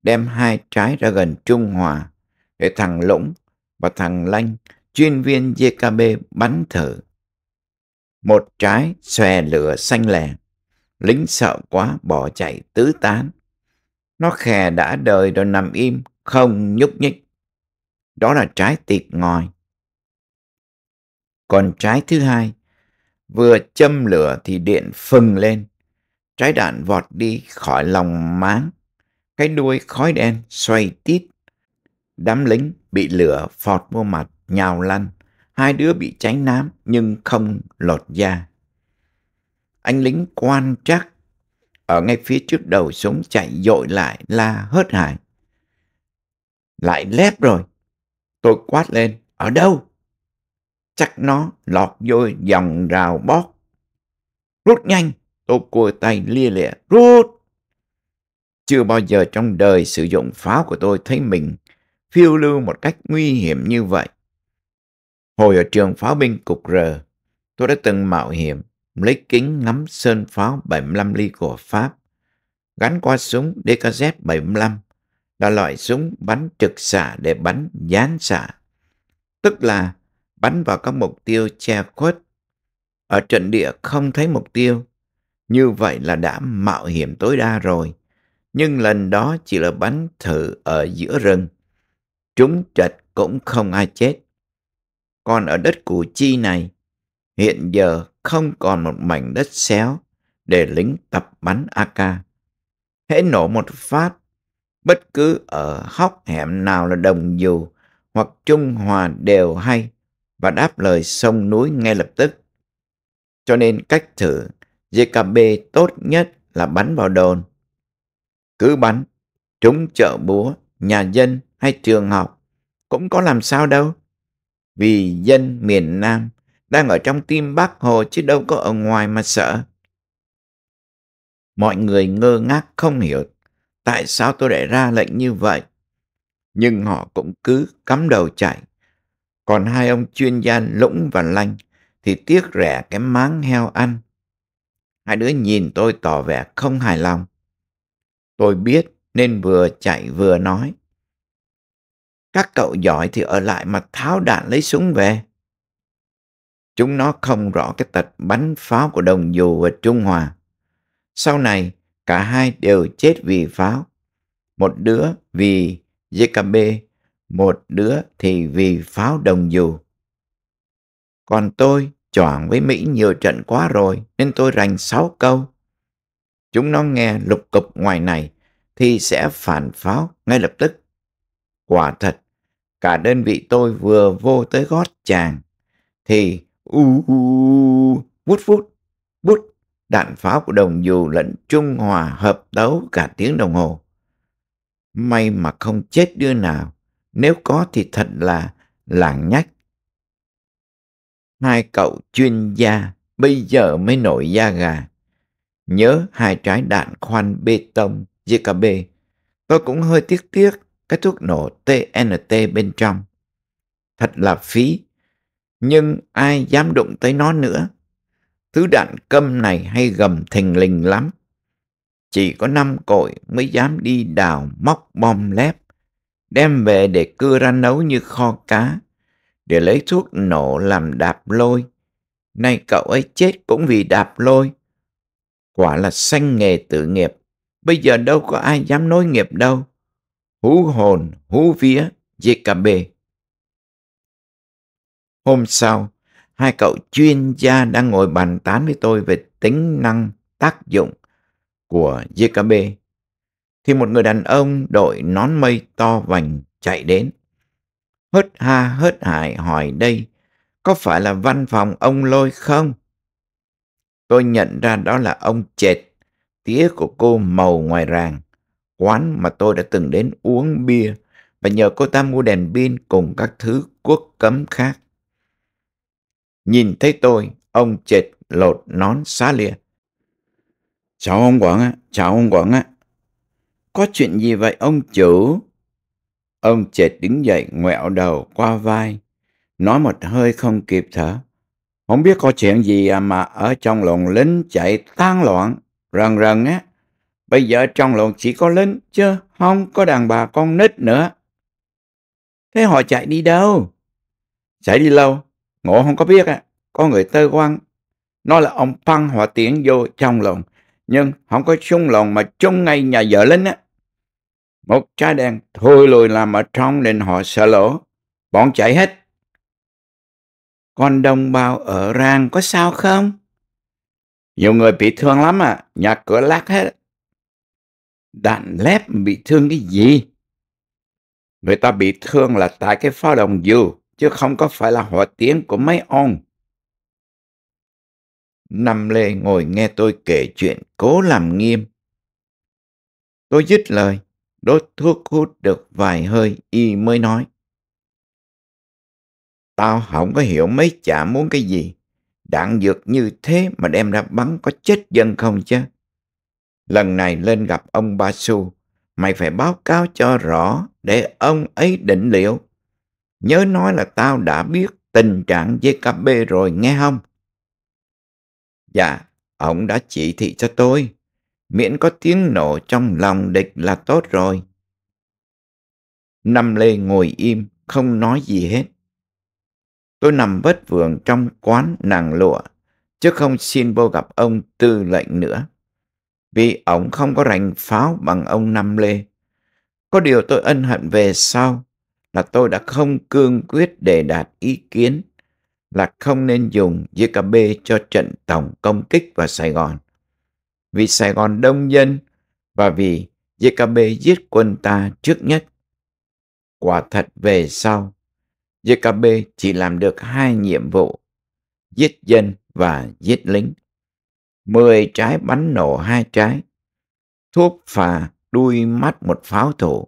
đem hai trái ra gần Trung Hòa để thằng Lũng và thằng Lanh chuyên viên JKB bắn thử. Một trái xòe lửa xanh lè, lính sợ quá bỏ chạy tứ tán. Nó khè đã đời rồi nằm im, không nhúc nhích. Đó là trái tiệt ngòi. Còn trái thứ hai, vừa châm lửa thì điện phừng lên. Trái đạn vọt đi khỏi lòng máng cái đuôi khói đen xoay tít. Đám lính bị lửa phọt vô mặt, nhào lăn. Hai đứa bị cháy nám nhưng không lột da. Anh lính quan trắc. Ở ngay phía trước đầu súng chạy dội lại la hớt hải. Lại lép rồi. Tôi quát lên. Ở đâu? Chắc nó lọt vô dòng rào bót. Rút nhanh. Tôi cua tay lia lịa. Rút! Chưa bao giờ trong đời sử dụng pháo của tôi thấy mình phiêu lưu một cách nguy hiểm như vậy. Hồi ở trường pháo binh cục R, tôi đã từng mạo hiểm lấy kính ngắm sơn pháo 75 ly của Pháp, gắn qua súng DKZ-75 là loại súng bắn trực xạ để bắn gián xạ, tức là bắn vào các mục tiêu che khuất. Ở trận địa không thấy mục tiêu, như vậy là đã mạo hiểm tối đa rồi nhưng lần đó chỉ là bắn thử ở giữa rừng. Trúng trạch cũng không ai chết. Còn ở đất Củ Chi này, hiện giờ không còn một mảnh đất xéo để lính tập bắn AK. Hễ nổ một phát, bất cứ ở hóc hẻm nào là đồng dù hoặc Trung Hòa đều hay và đáp lời sông núi ngay lập tức. Cho nên cách thử GKB tốt nhất là bắn vào đồn cứ bắn, trúng chợ búa, nhà dân hay trường học, cũng có làm sao đâu. Vì dân miền Nam đang ở trong tim Bác Hồ chứ đâu có ở ngoài mà sợ. Mọi người ngơ ngác không hiểu tại sao tôi lại ra lệnh như vậy. Nhưng họ cũng cứ cắm đầu chạy. Còn hai ông chuyên gia Lũng và Lanh thì tiếc rẻ cái máng heo ăn. Hai đứa nhìn tôi tỏ vẻ không hài lòng. Tôi biết nên vừa chạy vừa nói. Các cậu giỏi thì ở lại mà tháo đạn lấy súng về. Chúng nó không rõ cái tật bắn pháo của đồng dù và Trung Hòa. Sau này, cả hai đều chết vì pháo. Một đứa vì JKB, một đứa thì vì pháo đồng dù. Còn tôi choảng với Mỹ nhiều trận quá rồi nên tôi rành sáu câu chúng nó nghe lục cục ngoài này thì sẽ phản pháo ngay lập tức. Quả thật, cả đơn vị tôi vừa vô tới gót chàng thì u u vút vút vút đạn pháo của đồng dù lẫn trung hòa hợp đấu cả tiếng đồng hồ. May mà không chết đứa nào, nếu có thì thật là làng nhách. Hai cậu chuyên gia bây giờ mới nổi da gà. Nhớ hai trái đạn khoan bê tông GKB. Tôi cũng hơi tiếc tiếc cái thuốc nổ TNT bên trong. Thật là phí. Nhưng ai dám đụng tới nó nữa. Thứ đạn câm này hay gầm thình lình lắm. Chỉ có năm cội mới dám đi đào móc bom lép. Đem về để cưa ra nấu như kho cá. Để lấy thuốc nổ làm đạp lôi. Nay cậu ấy chết cũng vì đạp lôi quả là sanh nghề tự nghiệp. Bây giờ đâu có ai dám nối nghiệp đâu. Hú hồn, hú vía, dê cà bê. Hôm sau, hai cậu chuyên gia đang ngồi bàn tán với tôi về tính năng tác dụng của JKB. Thì một người đàn ông đội nón mây to vành chạy đến. Hớt ha hớt hải hỏi đây, có phải là văn phòng ông lôi không? Tôi nhận ra đó là ông chệt, tía của cô màu ngoài ràng, quán mà tôi đã từng đến uống bia và nhờ cô ta mua đèn pin cùng các thứ quốc cấm khác. Nhìn thấy tôi, ông chệt lột nón xá lìa. Chào ông Quảng ạ, chào ông Quảng ạ. Có chuyện gì vậy ông chủ? Ông chệt đứng dậy ngoẹo đầu qua vai, nói một hơi không kịp thở. Không biết có chuyện gì à mà ở trong lồn lính chạy tan loạn, rần rần á. Bây giờ trong lồn chỉ có lính chứ không có đàn bà con nít nữa. Thế họ chạy đi đâu? Chạy đi lâu, ngộ không có biết á. Có người tơ quan, nó là ông Păng hòa tiến vô trong lồn. Nhưng không có chung lồn mà chung ngay nhà vợ lính á. Một trái đen thôi lùi làm ở trong nên họ sợ lỗ. Bọn chạy hết còn đồng bào ở ràng có sao không? Nhiều người bị thương lắm à, nhà cửa lát hết. Đạn lép bị thương cái gì? Người ta bị thương là tại cái pháo đồng dư, chứ không có phải là hỏa tiếng của mấy ông. Năm Lê ngồi nghe tôi kể chuyện cố làm nghiêm. Tôi dứt lời, đốt thuốc hút được vài hơi y mới nói. Tao không có hiểu mấy chả muốn cái gì. Đạn dược như thế mà đem ra bắn có chết dân không chứ? Lần này lên gặp ông Ba Su, mày phải báo cáo cho rõ để ông ấy định liệu. Nhớ nói là tao đã biết tình trạng JKB rồi nghe không? Dạ, ông đã chỉ thị cho tôi. Miễn có tiếng nổ trong lòng địch là tốt rồi. Năm Lê ngồi im, không nói gì hết. Tôi nằm vất vưởng trong quán nàng lụa, chứ không xin vô gặp ông tư lệnh nữa. Vì ông không có rành pháo bằng ông Năm Lê. Có điều tôi ân hận về sau là tôi đã không cương quyết để đạt ý kiến là không nên dùng JKB cho trận tổng công kích vào Sài Gòn. Vì Sài Gòn đông dân và vì JKB giết quân ta trước nhất. Quả thật về sau, JKB chỉ làm được hai nhiệm vụ, giết dân và giết lính. Mười trái bắn nổ hai trái, thuốc phà đuôi mắt một pháo thủ,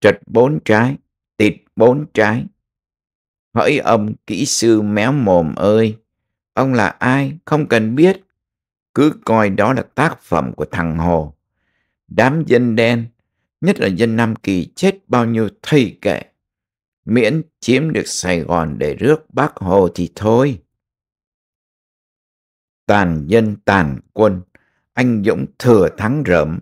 trật bốn trái, tịt bốn trái. Hỡi ông kỹ sư méo mồm ơi, ông là ai không cần biết, cứ coi đó là tác phẩm của thằng Hồ. Đám dân đen, nhất là dân Nam Kỳ chết bao nhiêu thầy kệ miễn chiếm được Sài Gòn để rước bác Hồ thì thôi. Tàn nhân tàn quân, anh Dũng thừa thắng rậm,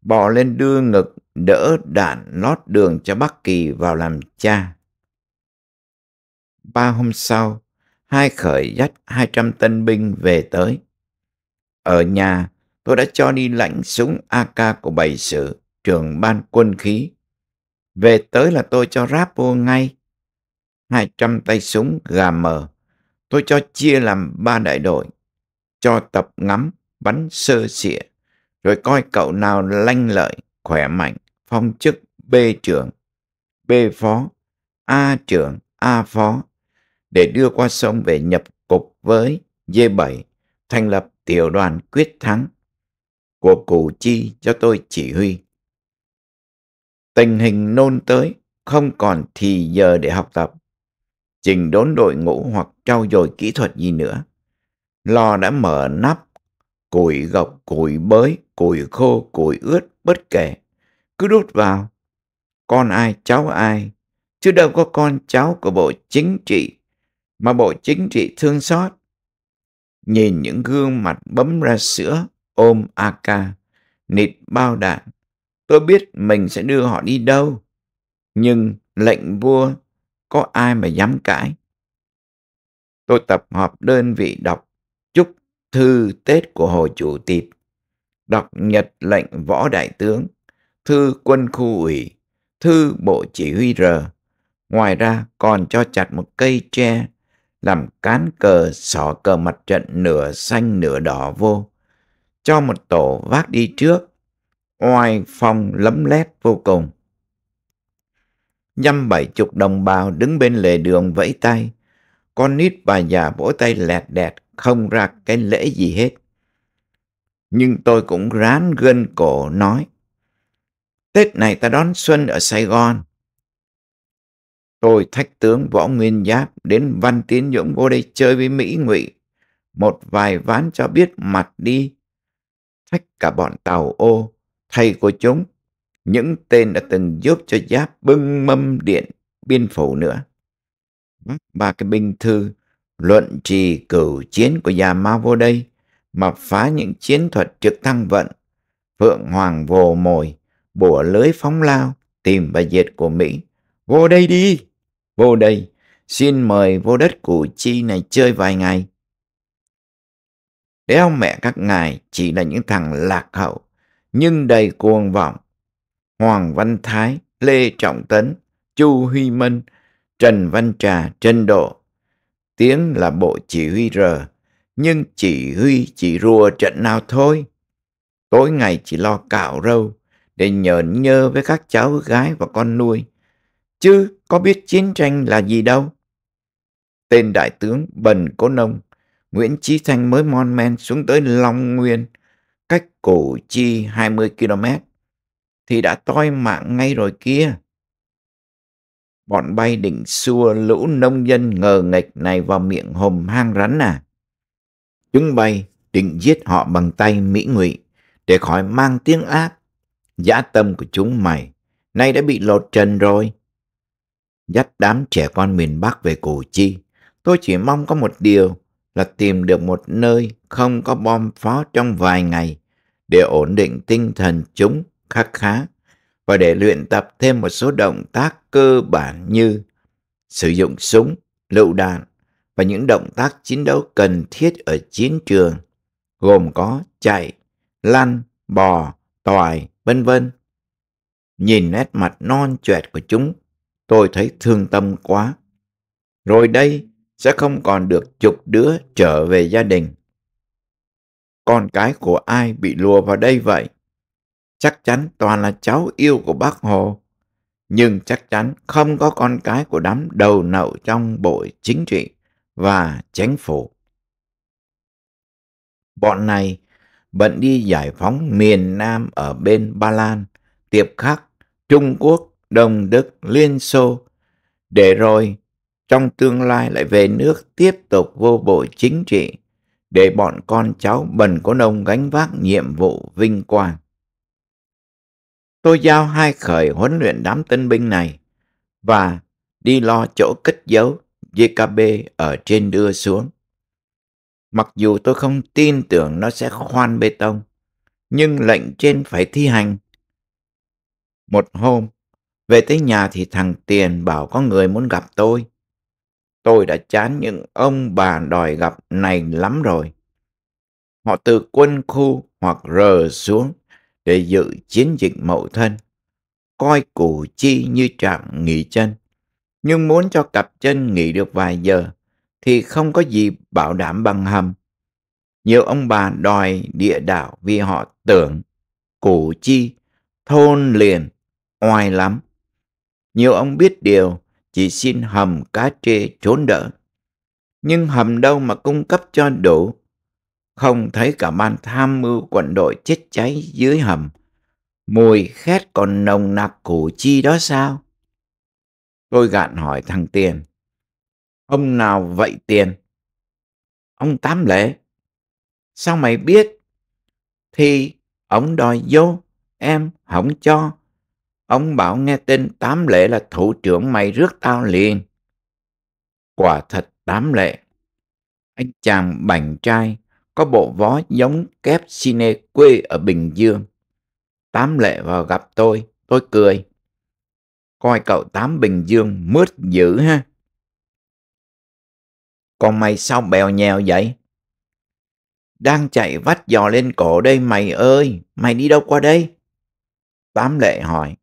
bò lên đưa ngực đỡ đạn lót đường cho Bắc Kỳ vào làm cha. Ba hôm sau, hai khởi dắt 200 tân binh về tới. Ở nhà, tôi đã cho đi lãnh súng AK của bầy sự, trưởng ban quân khí, về tới là tôi cho ráp vô ngay. 200 tay súng gà mờ. Tôi cho chia làm ba đại đội. Cho tập ngắm, bắn sơ xịa. Rồi coi cậu nào lanh lợi, khỏe mạnh, phong chức B trưởng, B phó, A trưởng, A phó. Để đưa qua sông về nhập cục với D7 thành lập tiểu đoàn quyết thắng của Củ Chi cho tôi chỉ huy. Tình hình nôn tới, không còn thì giờ để học tập, trình đốn đội ngũ hoặc trau dồi kỹ thuật gì nữa. Lò đã mở nắp, củi gọc, củi bới, củi khô, củi ướt, bất kể. Cứ đút vào, con ai, cháu ai, chứ đâu có con cháu của bộ chính trị, mà bộ chính trị thương xót. Nhìn những gương mặt bấm ra sữa, ôm AK, nịt bao đạn, Tôi biết mình sẽ đưa họ đi đâu, nhưng lệnh vua có ai mà dám cãi. Tôi tập hợp đơn vị đọc chúc thư Tết của Hồ Chủ tịch, đọc nhật lệnh võ đại tướng, thư quân khu ủy, thư bộ chỉ huy R. Ngoài ra còn cho chặt một cây tre làm cán cờ sỏ cờ mặt trận nửa xanh nửa đỏ vô. Cho một tổ vác đi trước, oai phong lấm lét vô cùng. Nhăm bảy chục đồng bào đứng bên lề đường vẫy tay, con nít bà già vỗ tay lẹt đẹt không ra cái lễ gì hết. Nhưng tôi cũng rán gân cổ nói, Tết này ta đón xuân ở Sài Gòn. Tôi thách tướng Võ Nguyên Giáp đến Văn Tiến Dũng vô đây chơi với Mỹ Ngụy. Một vài ván cho biết mặt đi. Thách cả bọn tàu ô thầy của chúng, những tên đã từng giúp cho Giáp bưng mâm điện biên phủ nữa. Ba cái binh thư luận trì cửu chiến của già ma vô đây mà phá những chiến thuật trực thăng vận, phượng hoàng vồ mồi, bùa lưới phóng lao, tìm và diệt của Mỹ. Vô đây đi, vô đây, xin mời vô đất củ chi này chơi vài ngày. Đéo mẹ các ngài chỉ là những thằng lạc hậu, nhưng đầy cuồng vọng. Hoàng Văn Thái, Lê Trọng Tấn, Chu Huy Minh, Trần Văn Trà, Trần Độ. Tiếng là bộ chỉ huy rờ nhưng chỉ huy chỉ rùa trận nào thôi. Tối ngày chỉ lo cạo râu để nhờn nhơ với các cháu gái và con nuôi. Chứ có biết chiến tranh là gì đâu. Tên đại tướng Bần Cố Nông, Nguyễn Chí Thanh mới mon men xuống tới Long Nguyên, cách Củ Chi 20 km thì đã toi mạng ngay rồi kia. Bọn bay định xua lũ nông dân ngờ nghịch này vào miệng hòm hang rắn à. Chúng bay định giết họ bằng tay Mỹ ngụy để khỏi mang tiếng ác. Giá tâm của chúng mày nay đã bị lột trần rồi. Dắt đám trẻ con miền Bắc về Củ Chi, tôi chỉ mong có một điều là tìm được một nơi không có bom phó trong vài ngày để ổn định tinh thần chúng khắc khá và để luyện tập thêm một số động tác cơ bản như sử dụng súng, lựu đạn và những động tác chiến đấu cần thiết ở chiến trường gồm có chạy, lăn, bò, tòi, vân vân. Nhìn nét mặt non choẹt của chúng, tôi thấy thương tâm quá. Rồi đây sẽ không còn được chục đứa trở về gia đình con cái của ai bị lùa vào đây vậy? Chắc chắn toàn là cháu yêu của bác Hồ, nhưng chắc chắn không có con cái của đám đầu nậu trong bộ chính trị và chính phủ. Bọn này bận đi giải phóng miền Nam ở bên Ba Lan, Tiệp Khắc, Trung Quốc, Đông Đức, Liên Xô, để rồi trong tương lai lại về nước tiếp tục vô bộ chính trị để bọn con cháu bần con ông gánh vác nhiệm vụ vinh quang. Tôi giao hai khởi huấn luyện đám tân binh này và đi lo chỗ cất giấu JKB ở trên đưa xuống. Mặc dù tôi không tin tưởng nó sẽ khoan bê tông, nhưng lệnh trên phải thi hành. Một hôm, về tới nhà thì thằng Tiền bảo có người muốn gặp tôi. Tôi đã chán những ông bà đòi gặp này lắm rồi. Họ từ quân khu hoặc rờ xuống để dự chiến dịch mậu thân, coi củ chi như trạm nghỉ chân. Nhưng muốn cho cặp chân nghỉ được vài giờ thì không có gì bảo đảm bằng hầm. Nhiều ông bà đòi địa đạo vì họ tưởng củ chi, thôn liền, oai lắm. Nhiều ông biết điều chỉ xin hầm cá trê trốn đỡ. Nhưng hầm đâu mà cung cấp cho đủ? Không thấy cả ban tham mưu quận đội chết cháy dưới hầm. Mùi khét còn nồng nặc củ chi đó sao? Tôi gạn hỏi thằng Tiền. Ông nào vậy Tiền? Ông Tám Lễ. Sao mày biết? Thì ông đòi vô, em không cho Ông Bảo nghe tin Tám Lệ là thủ trưởng mày rước tao liền. Quả thật Tám Lệ. Anh chàng bảnh trai có bộ vó giống kép cine quê ở Bình Dương. Tám Lệ vào gặp tôi, tôi cười. Coi cậu Tám Bình Dương mướt dữ ha. Còn mày sao bèo nhèo vậy? Đang chạy vắt giò lên cổ đây mày ơi, mày đi đâu qua đây? Tám lệ hỏi.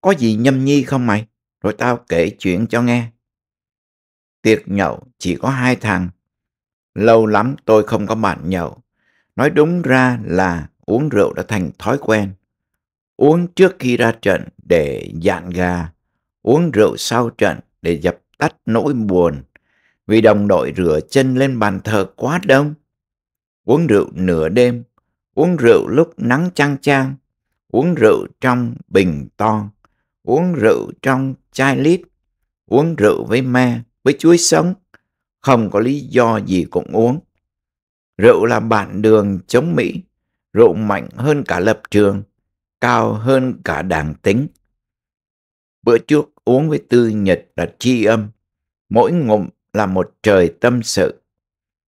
Có gì nhâm nhi không mày? Rồi tao kể chuyện cho nghe. Tiệc nhậu chỉ có hai thằng. Lâu lắm tôi không có bạn nhậu. Nói đúng ra là uống rượu đã thành thói quen. Uống trước khi ra trận để dạn gà. Uống rượu sau trận để dập tắt nỗi buồn. Vì đồng đội rửa chân lên bàn thờ quá đông. Uống rượu nửa đêm. Uống rượu lúc nắng chang chang. Uống rượu trong bình to uống rượu trong chai lít, uống rượu với ma, với chuối sống, không có lý do gì cũng uống. Rượu là bạn đường chống Mỹ, rượu mạnh hơn cả lập trường, cao hơn cả đảng tính. Bữa trước uống với Tư Nhật là tri âm, mỗi ngụm là một trời tâm sự.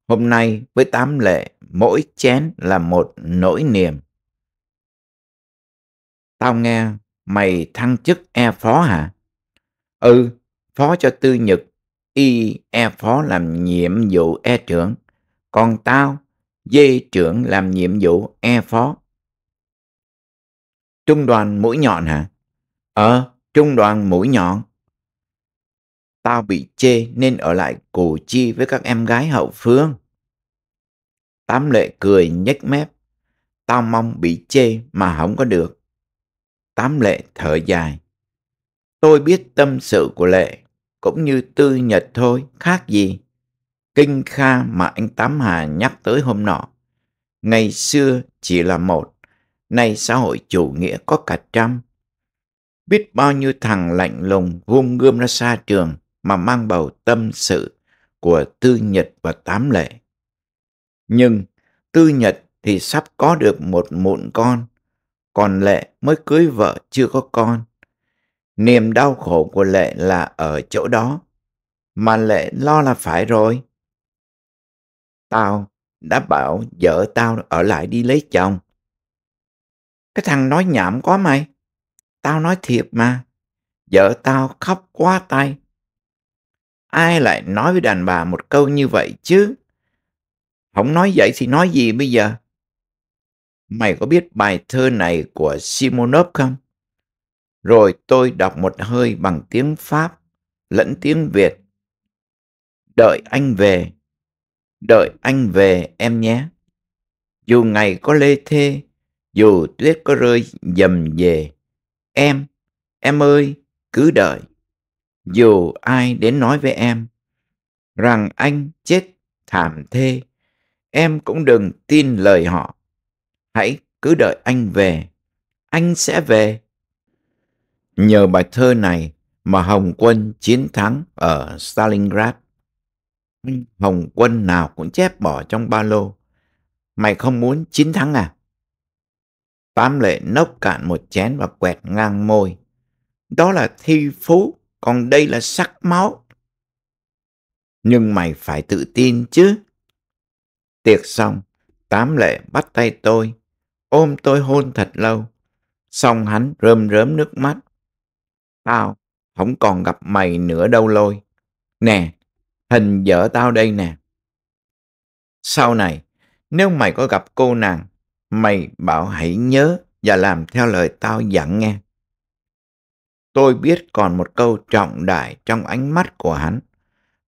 Hôm nay với tám lệ, mỗi chén là một nỗi niềm. Tao nghe mày thăng chức e phó hả? Ừ, phó cho tư nhật, y e phó làm nhiệm vụ e trưởng, còn tao, dê trưởng làm nhiệm vụ e phó. Trung đoàn mũi nhọn hả? Ờ, trung đoàn mũi nhọn. Tao bị chê nên ở lại Củ Chi với các em gái hậu phương. Tám lệ cười nhếch mép. Tao mong bị chê mà không có được. Tám lệ thở dài. Tôi biết tâm sự của lệ, cũng như tư nhật thôi, khác gì. Kinh Kha mà anh Tám Hà nhắc tới hôm nọ. Ngày xưa chỉ là một, nay xã hội chủ nghĩa có cả trăm. Biết bao nhiêu thằng lạnh lùng gom gươm ra xa trường mà mang bầu tâm sự của Tư Nhật và Tám Lệ. Nhưng Tư Nhật thì sắp có được một mụn con còn Lệ mới cưới vợ chưa có con. Niềm đau khổ của Lệ là ở chỗ đó, mà Lệ lo là phải rồi. Tao đã bảo vợ tao ở lại đi lấy chồng. Cái thằng nói nhảm quá mày. Tao nói thiệt mà. Vợ tao khóc quá tay. Ai lại nói với đàn bà một câu như vậy chứ? Không nói vậy thì nói gì bây giờ? mày có biết bài thơ này của Simonov không? Rồi tôi đọc một hơi bằng tiếng Pháp lẫn tiếng Việt. Đợi anh về, đợi anh về em nhé. Dù ngày có lê thê, dù tuyết có rơi dầm về, em, em ơi, cứ đợi. Dù ai đến nói với em rằng anh chết thảm thê, em cũng đừng tin lời họ Hãy cứ đợi anh về. Anh sẽ về. Nhờ bài thơ này mà Hồng quân chiến thắng ở Stalingrad. Hồng quân nào cũng chép bỏ trong ba lô. Mày không muốn chiến thắng à? Tám lệ nốc cạn một chén và quẹt ngang môi. Đó là thi phú, còn đây là sắc máu. Nhưng mày phải tự tin chứ. Tiệc xong, tám lệ bắt tay tôi ôm tôi hôn thật lâu. Xong hắn rơm rớm nước mắt. Tao không còn gặp mày nữa đâu lôi. Nè, hình vợ tao đây nè. Sau này, nếu mày có gặp cô nàng, mày bảo hãy nhớ và làm theo lời tao dặn nghe. Tôi biết còn một câu trọng đại trong ánh mắt của hắn,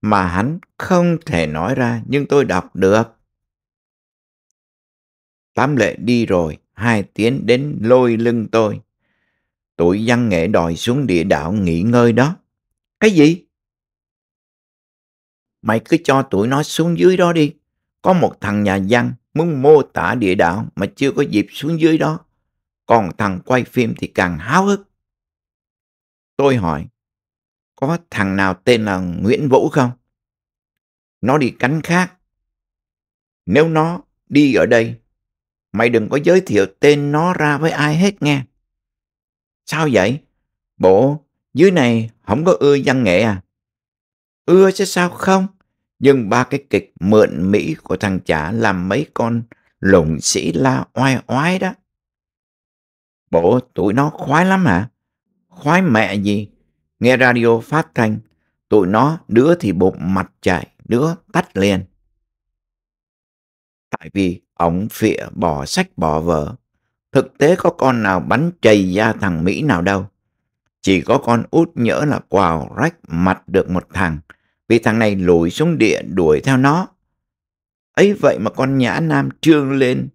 mà hắn không thể nói ra nhưng tôi đọc được. Tám lệ đi rồi, hai tiến đến lôi lưng tôi. tuổi văn nghệ đòi xuống địa đạo nghỉ ngơi đó. Cái gì? Mày cứ cho tuổi nó xuống dưới đó đi. Có một thằng nhà văn muốn mô tả địa đạo mà chưa có dịp xuống dưới đó. Còn thằng quay phim thì càng háo hức. Tôi hỏi, có thằng nào tên là Nguyễn Vũ không? Nó đi cánh khác. Nếu nó đi ở đây Mày đừng có giới thiệu tên nó ra với ai hết nghe. Sao vậy? Bộ, dưới này không có ưa văn nghệ à? Ưa chứ sao không? Nhưng ba cái kịch mượn Mỹ của thằng chả làm mấy con lộn sĩ la oai oái đó. Bộ tụi nó khoái lắm hả? Khoái mẹ gì? Nghe radio phát thanh, tụi nó đứa thì bụng mặt chạy, đứa tắt liền. Tại vì ổng phịa bỏ sách bỏ vợ, Thực tế có con nào bắn chày ra thằng Mỹ nào đâu. Chỉ có con út nhỡ là quào rách mặt được một thằng, vì thằng này lùi xuống địa đuổi theo nó. ấy vậy mà con nhã nam trương lên,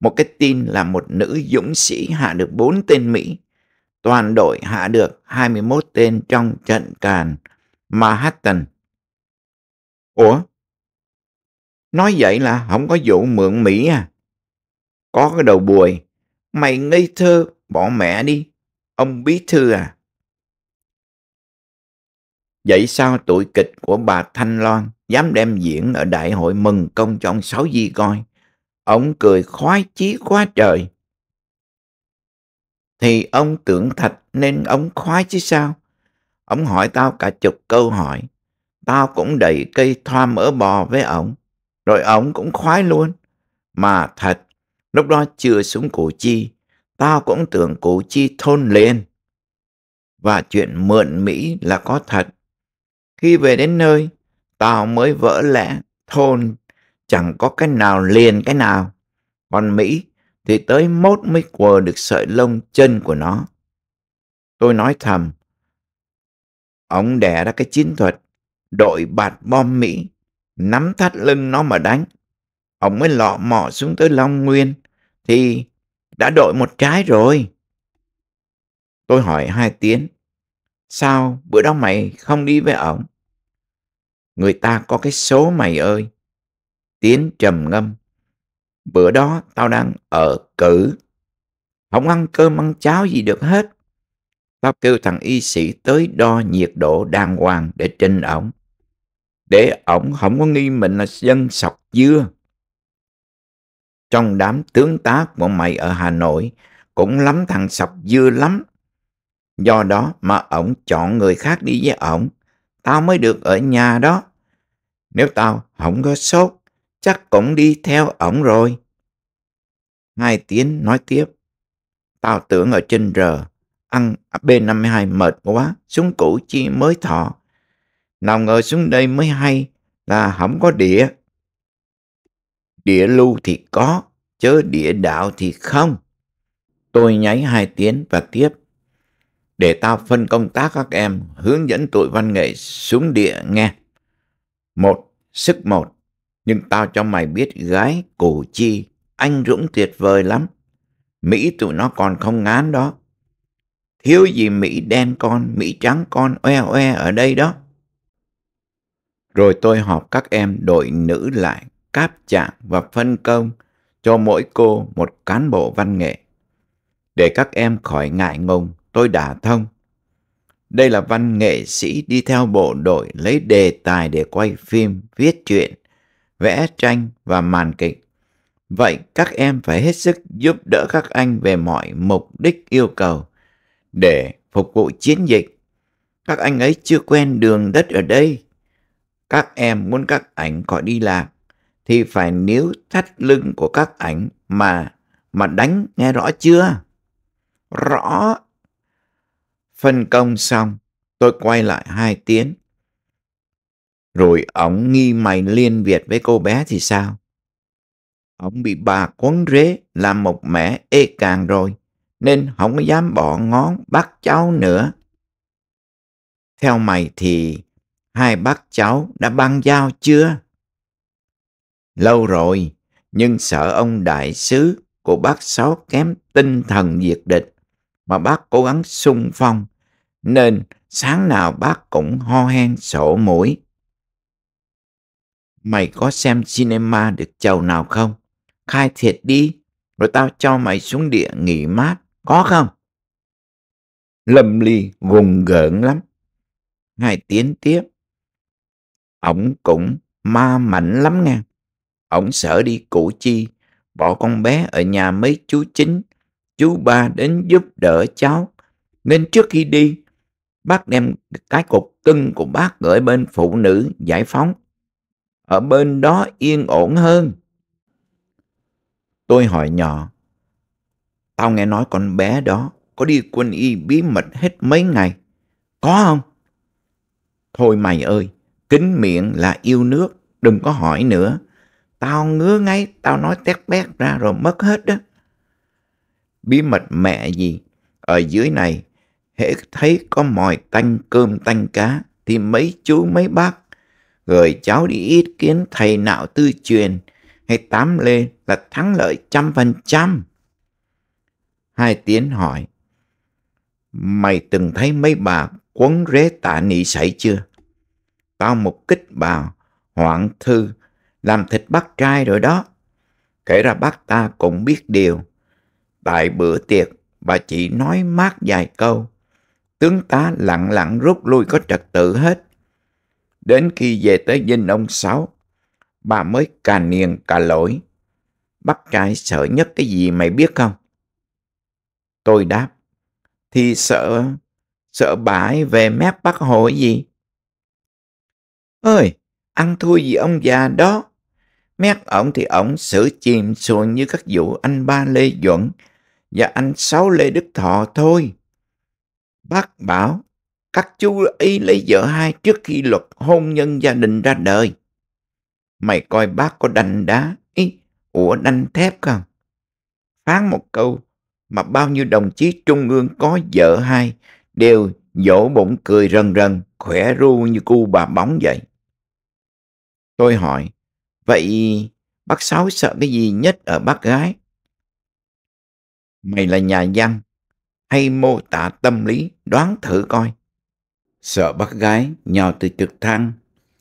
một cái tin là một nữ dũng sĩ hạ được bốn tên Mỹ, toàn đội hạ được 21 tên trong trận càn Manhattan. Ủa, Nói vậy là không có vụ mượn Mỹ à. Có cái đầu bùi, mày ngây thơ, bỏ mẹ đi. Ông bí thư à. Vậy sao tụi kịch của bà Thanh Loan dám đem diễn ở đại hội mừng công cho ông Sáu Di coi? Ông cười khoái chí quá trời. Thì ông tưởng thạch nên ông khoái chứ sao? Ông hỏi tao cả chục câu hỏi. Tao cũng đầy cây thoa mỡ bò với ông rồi ổng cũng khoái luôn. Mà thật, lúc đó chưa xuống Củ Chi, tao cũng tưởng Củ Chi thôn liền. Và chuyện mượn Mỹ là có thật. Khi về đến nơi, tao mới vỡ lẽ thôn chẳng có cái nào liền cái nào. Còn Mỹ thì tới mốt mới quờ được sợi lông chân của nó. Tôi nói thầm, ông đẻ ra cái chiến thuật đội bạt bom Mỹ nắm thắt lưng nó mà đánh. Ông mới lọ mọ xuống tới Long Nguyên, thì đã đội một trái rồi. Tôi hỏi hai tiếng, sao bữa đó mày không đi với ổng? Người ta có cái số mày ơi. Tiến trầm ngâm. Bữa đó tao đang ở cử. Không ăn cơm ăn cháo gì được hết. Tao kêu thằng y sĩ tới đo nhiệt độ đàng hoàng để trình ổng để ổng không có nghi mình là dân sọc dưa. Trong đám tướng tá của mày ở Hà Nội cũng lắm thằng sọc dưa lắm. Do đó mà ổng chọn người khác đi với ổng, tao mới được ở nhà đó. Nếu tao không có sốt, chắc cũng đi theo ổng rồi. Hai tiếng nói tiếp, tao tưởng ở trên R, ăn B52 mệt quá, xuống củ chi mới thọ, nào ngờ xuống đây mới hay là không có địa. Địa lưu thì có, chớ địa đạo thì không. Tôi nháy hai tiếng và tiếp. Để tao phân công tác các em hướng dẫn tụi văn nghệ xuống địa nghe. Một, sức một. Nhưng tao cho mày biết gái cổ chi, anh dũng tuyệt vời lắm. Mỹ tụi nó còn không ngán đó. Thiếu gì Mỹ đen con, Mỹ trắng con, oe oe ở đây đó. Rồi tôi họp các em đội nữ lại, cáp trạng và phân công cho mỗi cô một cán bộ văn nghệ. Để các em khỏi ngại ngùng, tôi đã thông. Đây là văn nghệ sĩ đi theo bộ đội lấy đề tài để quay phim, viết truyện, vẽ tranh và màn kịch. Vậy các em phải hết sức giúp đỡ các anh về mọi mục đích yêu cầu để phục vụ chiến dịch. Các anh ấy chưa quen đường đất ở đây các em muốn các ảnh khỏi đi lạc thì phải níu thắt lưng của các ảnh mà mà đánh nghe rõ chưa? Rõ. Phân công xong, tôi quay lại hai tiếng. Rồi ổng nghi mày liên việt với cô bé thì sao? Ổng bị bà quấn rế làm một mẻ ê càng rồi, nên không dám bỏ ngón bắt cháu nữa. Theo mày thì hai bác cháu đã băng giao chưa? Lâu rồi, nhưng sợ ông đại sứ của bác sáu kém tinh thần diệt địch mà bác cố gắng sung phong nên sáng nào bác cũng ho hen sổ mũi. Mày có xem cinema được chầu nào không? Khai thiệt đi, rồi tao cho mày xuống địa nghỉ mát, có không? Lâm Ly gùng gợn lắm. Ngài tiến tiếp, ổng cũng ma mạnh lắm nha. Ổng sợ đi Củ Chi, bỏ con bé ở nhà mấy chú chính, chú ba đến giúp đỡ cháu. Nên trước khi đi, bác đem cái cục cưng của bác gửi bên phụ nữ giải phóng. Ở bên đó yên ổn hơn. Tôi hỏi nhỏ, tao nghe nói con bé đó có đi quân y bí mật hết mấy ngày. Có không? Thôi mày ơi, Kính miệng là yêu nước, đừng có hỏi nữa. Tao ngứa ngay tao nói tét bét ra rồi mất hết đó. Bí mật mẹ gì? Ở dưới này, hễ thấy có mòi tanh cơm tanh cá, thì mấy chú mấy bác gửi cháu đi ý kiến thầy nào tư truyền hay tám lên là thắng lợi trăm phần trăm. Hai tiếng hỏi, mày từng thấy mấy bà quấn rế tạ nỉ sảy chưa? Tao một kích bà hoạn thư làm thịt bác trai rồi đó. Kể ra bác ta cũng biết điều. Tại bữa tiệc, bà chỉ nói mát vài câu. Tướng tá lặng lặng rút lui có trật tự hết. Đến khi về tới dinh ông Sáu, bà mới cà niềng cà lỗi. Bác trai sợ nhất cái gì mày biết không? Tôi đáp, thì sợ, sợ bà về mép bác hội gì? Ơi, ăn thua gì ông già đó. Mét ổng thì ổng xử chìm xuồng như các vụ anh ba Lê Duẩn và anh sáu Lê Đức Thọ thôi. Bác bảo, các chú ý lấy vợ hai trước khi luật hôn nhân gia đình ra đời. Mày coi bác có đành đá, ý, ủa đanh thép không? Phán một câu mà bao nhiêu đồng chí trung ương có vợ hai đều vỗ bụng cười rần rần, khỏe ru như cu bà bóng vậy. Tôi hỏi, vậy bác Sáu sợ cái gì nhất ở bác gái? Mày là nhà văn, hay mô tả tâm lý đoán thử coi. Sợ bác gái nhào từ trực thăng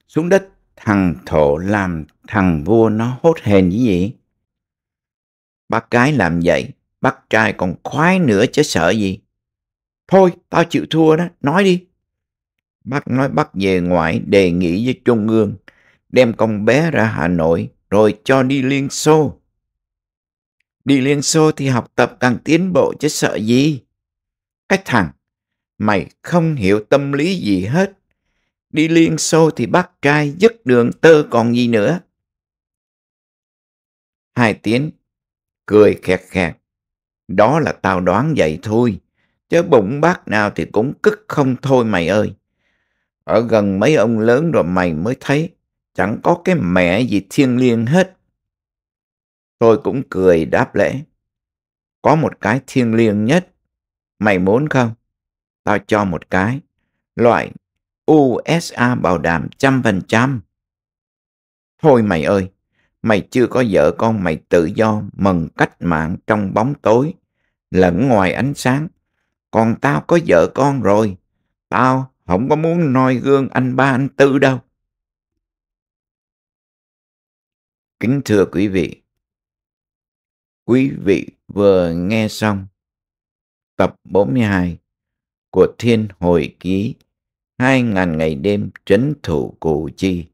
xuống đất thằng thổ làm thằng vua nó hốt hền như vậy. Bác gái làm vậy, bác trai còn khoái nữa chứ sợ gì. Thôi, tao chịu thua đó, nói đi. Bác nói bác về ngoại đề nghị với Trung ương đem con bé ra Hà Nội rồi cho đi Liên Xô. Đi Liên Xô thì học tập càng tiến bộ chứ sợ gì. Cái thằng, mày không hiểu tâm lý gì hết. Đi Liên Xô thì bắt trai dứt đường tơ còn gì nữa. Hai tiếng, cười khẹt khẹt. Đó là tao đoán vậy thôi. Chớ bụng bác nào thì cũng cức không thôi mày ơi. Ở gần mấy ông lớn rồi mày mới thấy chẳng có cái mẹ gì thiêng liêng hết. Tôi cũng cười đáp lễ. Có một cái thiêng liêng nhất. Mày muốn không? Tao cho một cái. Loại USA bảo đảm trăm phần trăm. Thôi mày ơi, mày chưa có vợ con mày tự do mừng cách mạng trong bóng tối, lẫn ngoài ánh sáng. Còn tao có vợ con rồi, tao không có muốn noi gương anh ba anh tư đâu. Kính thưa quý vị, quý vị vừa nghe xong tập 42 của Thiên Hồi Ký hai ngàn ngày đêm trấn thủ Củ Chi.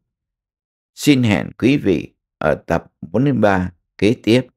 Xin hẹn quý vị ở tập 43 kế tiếp.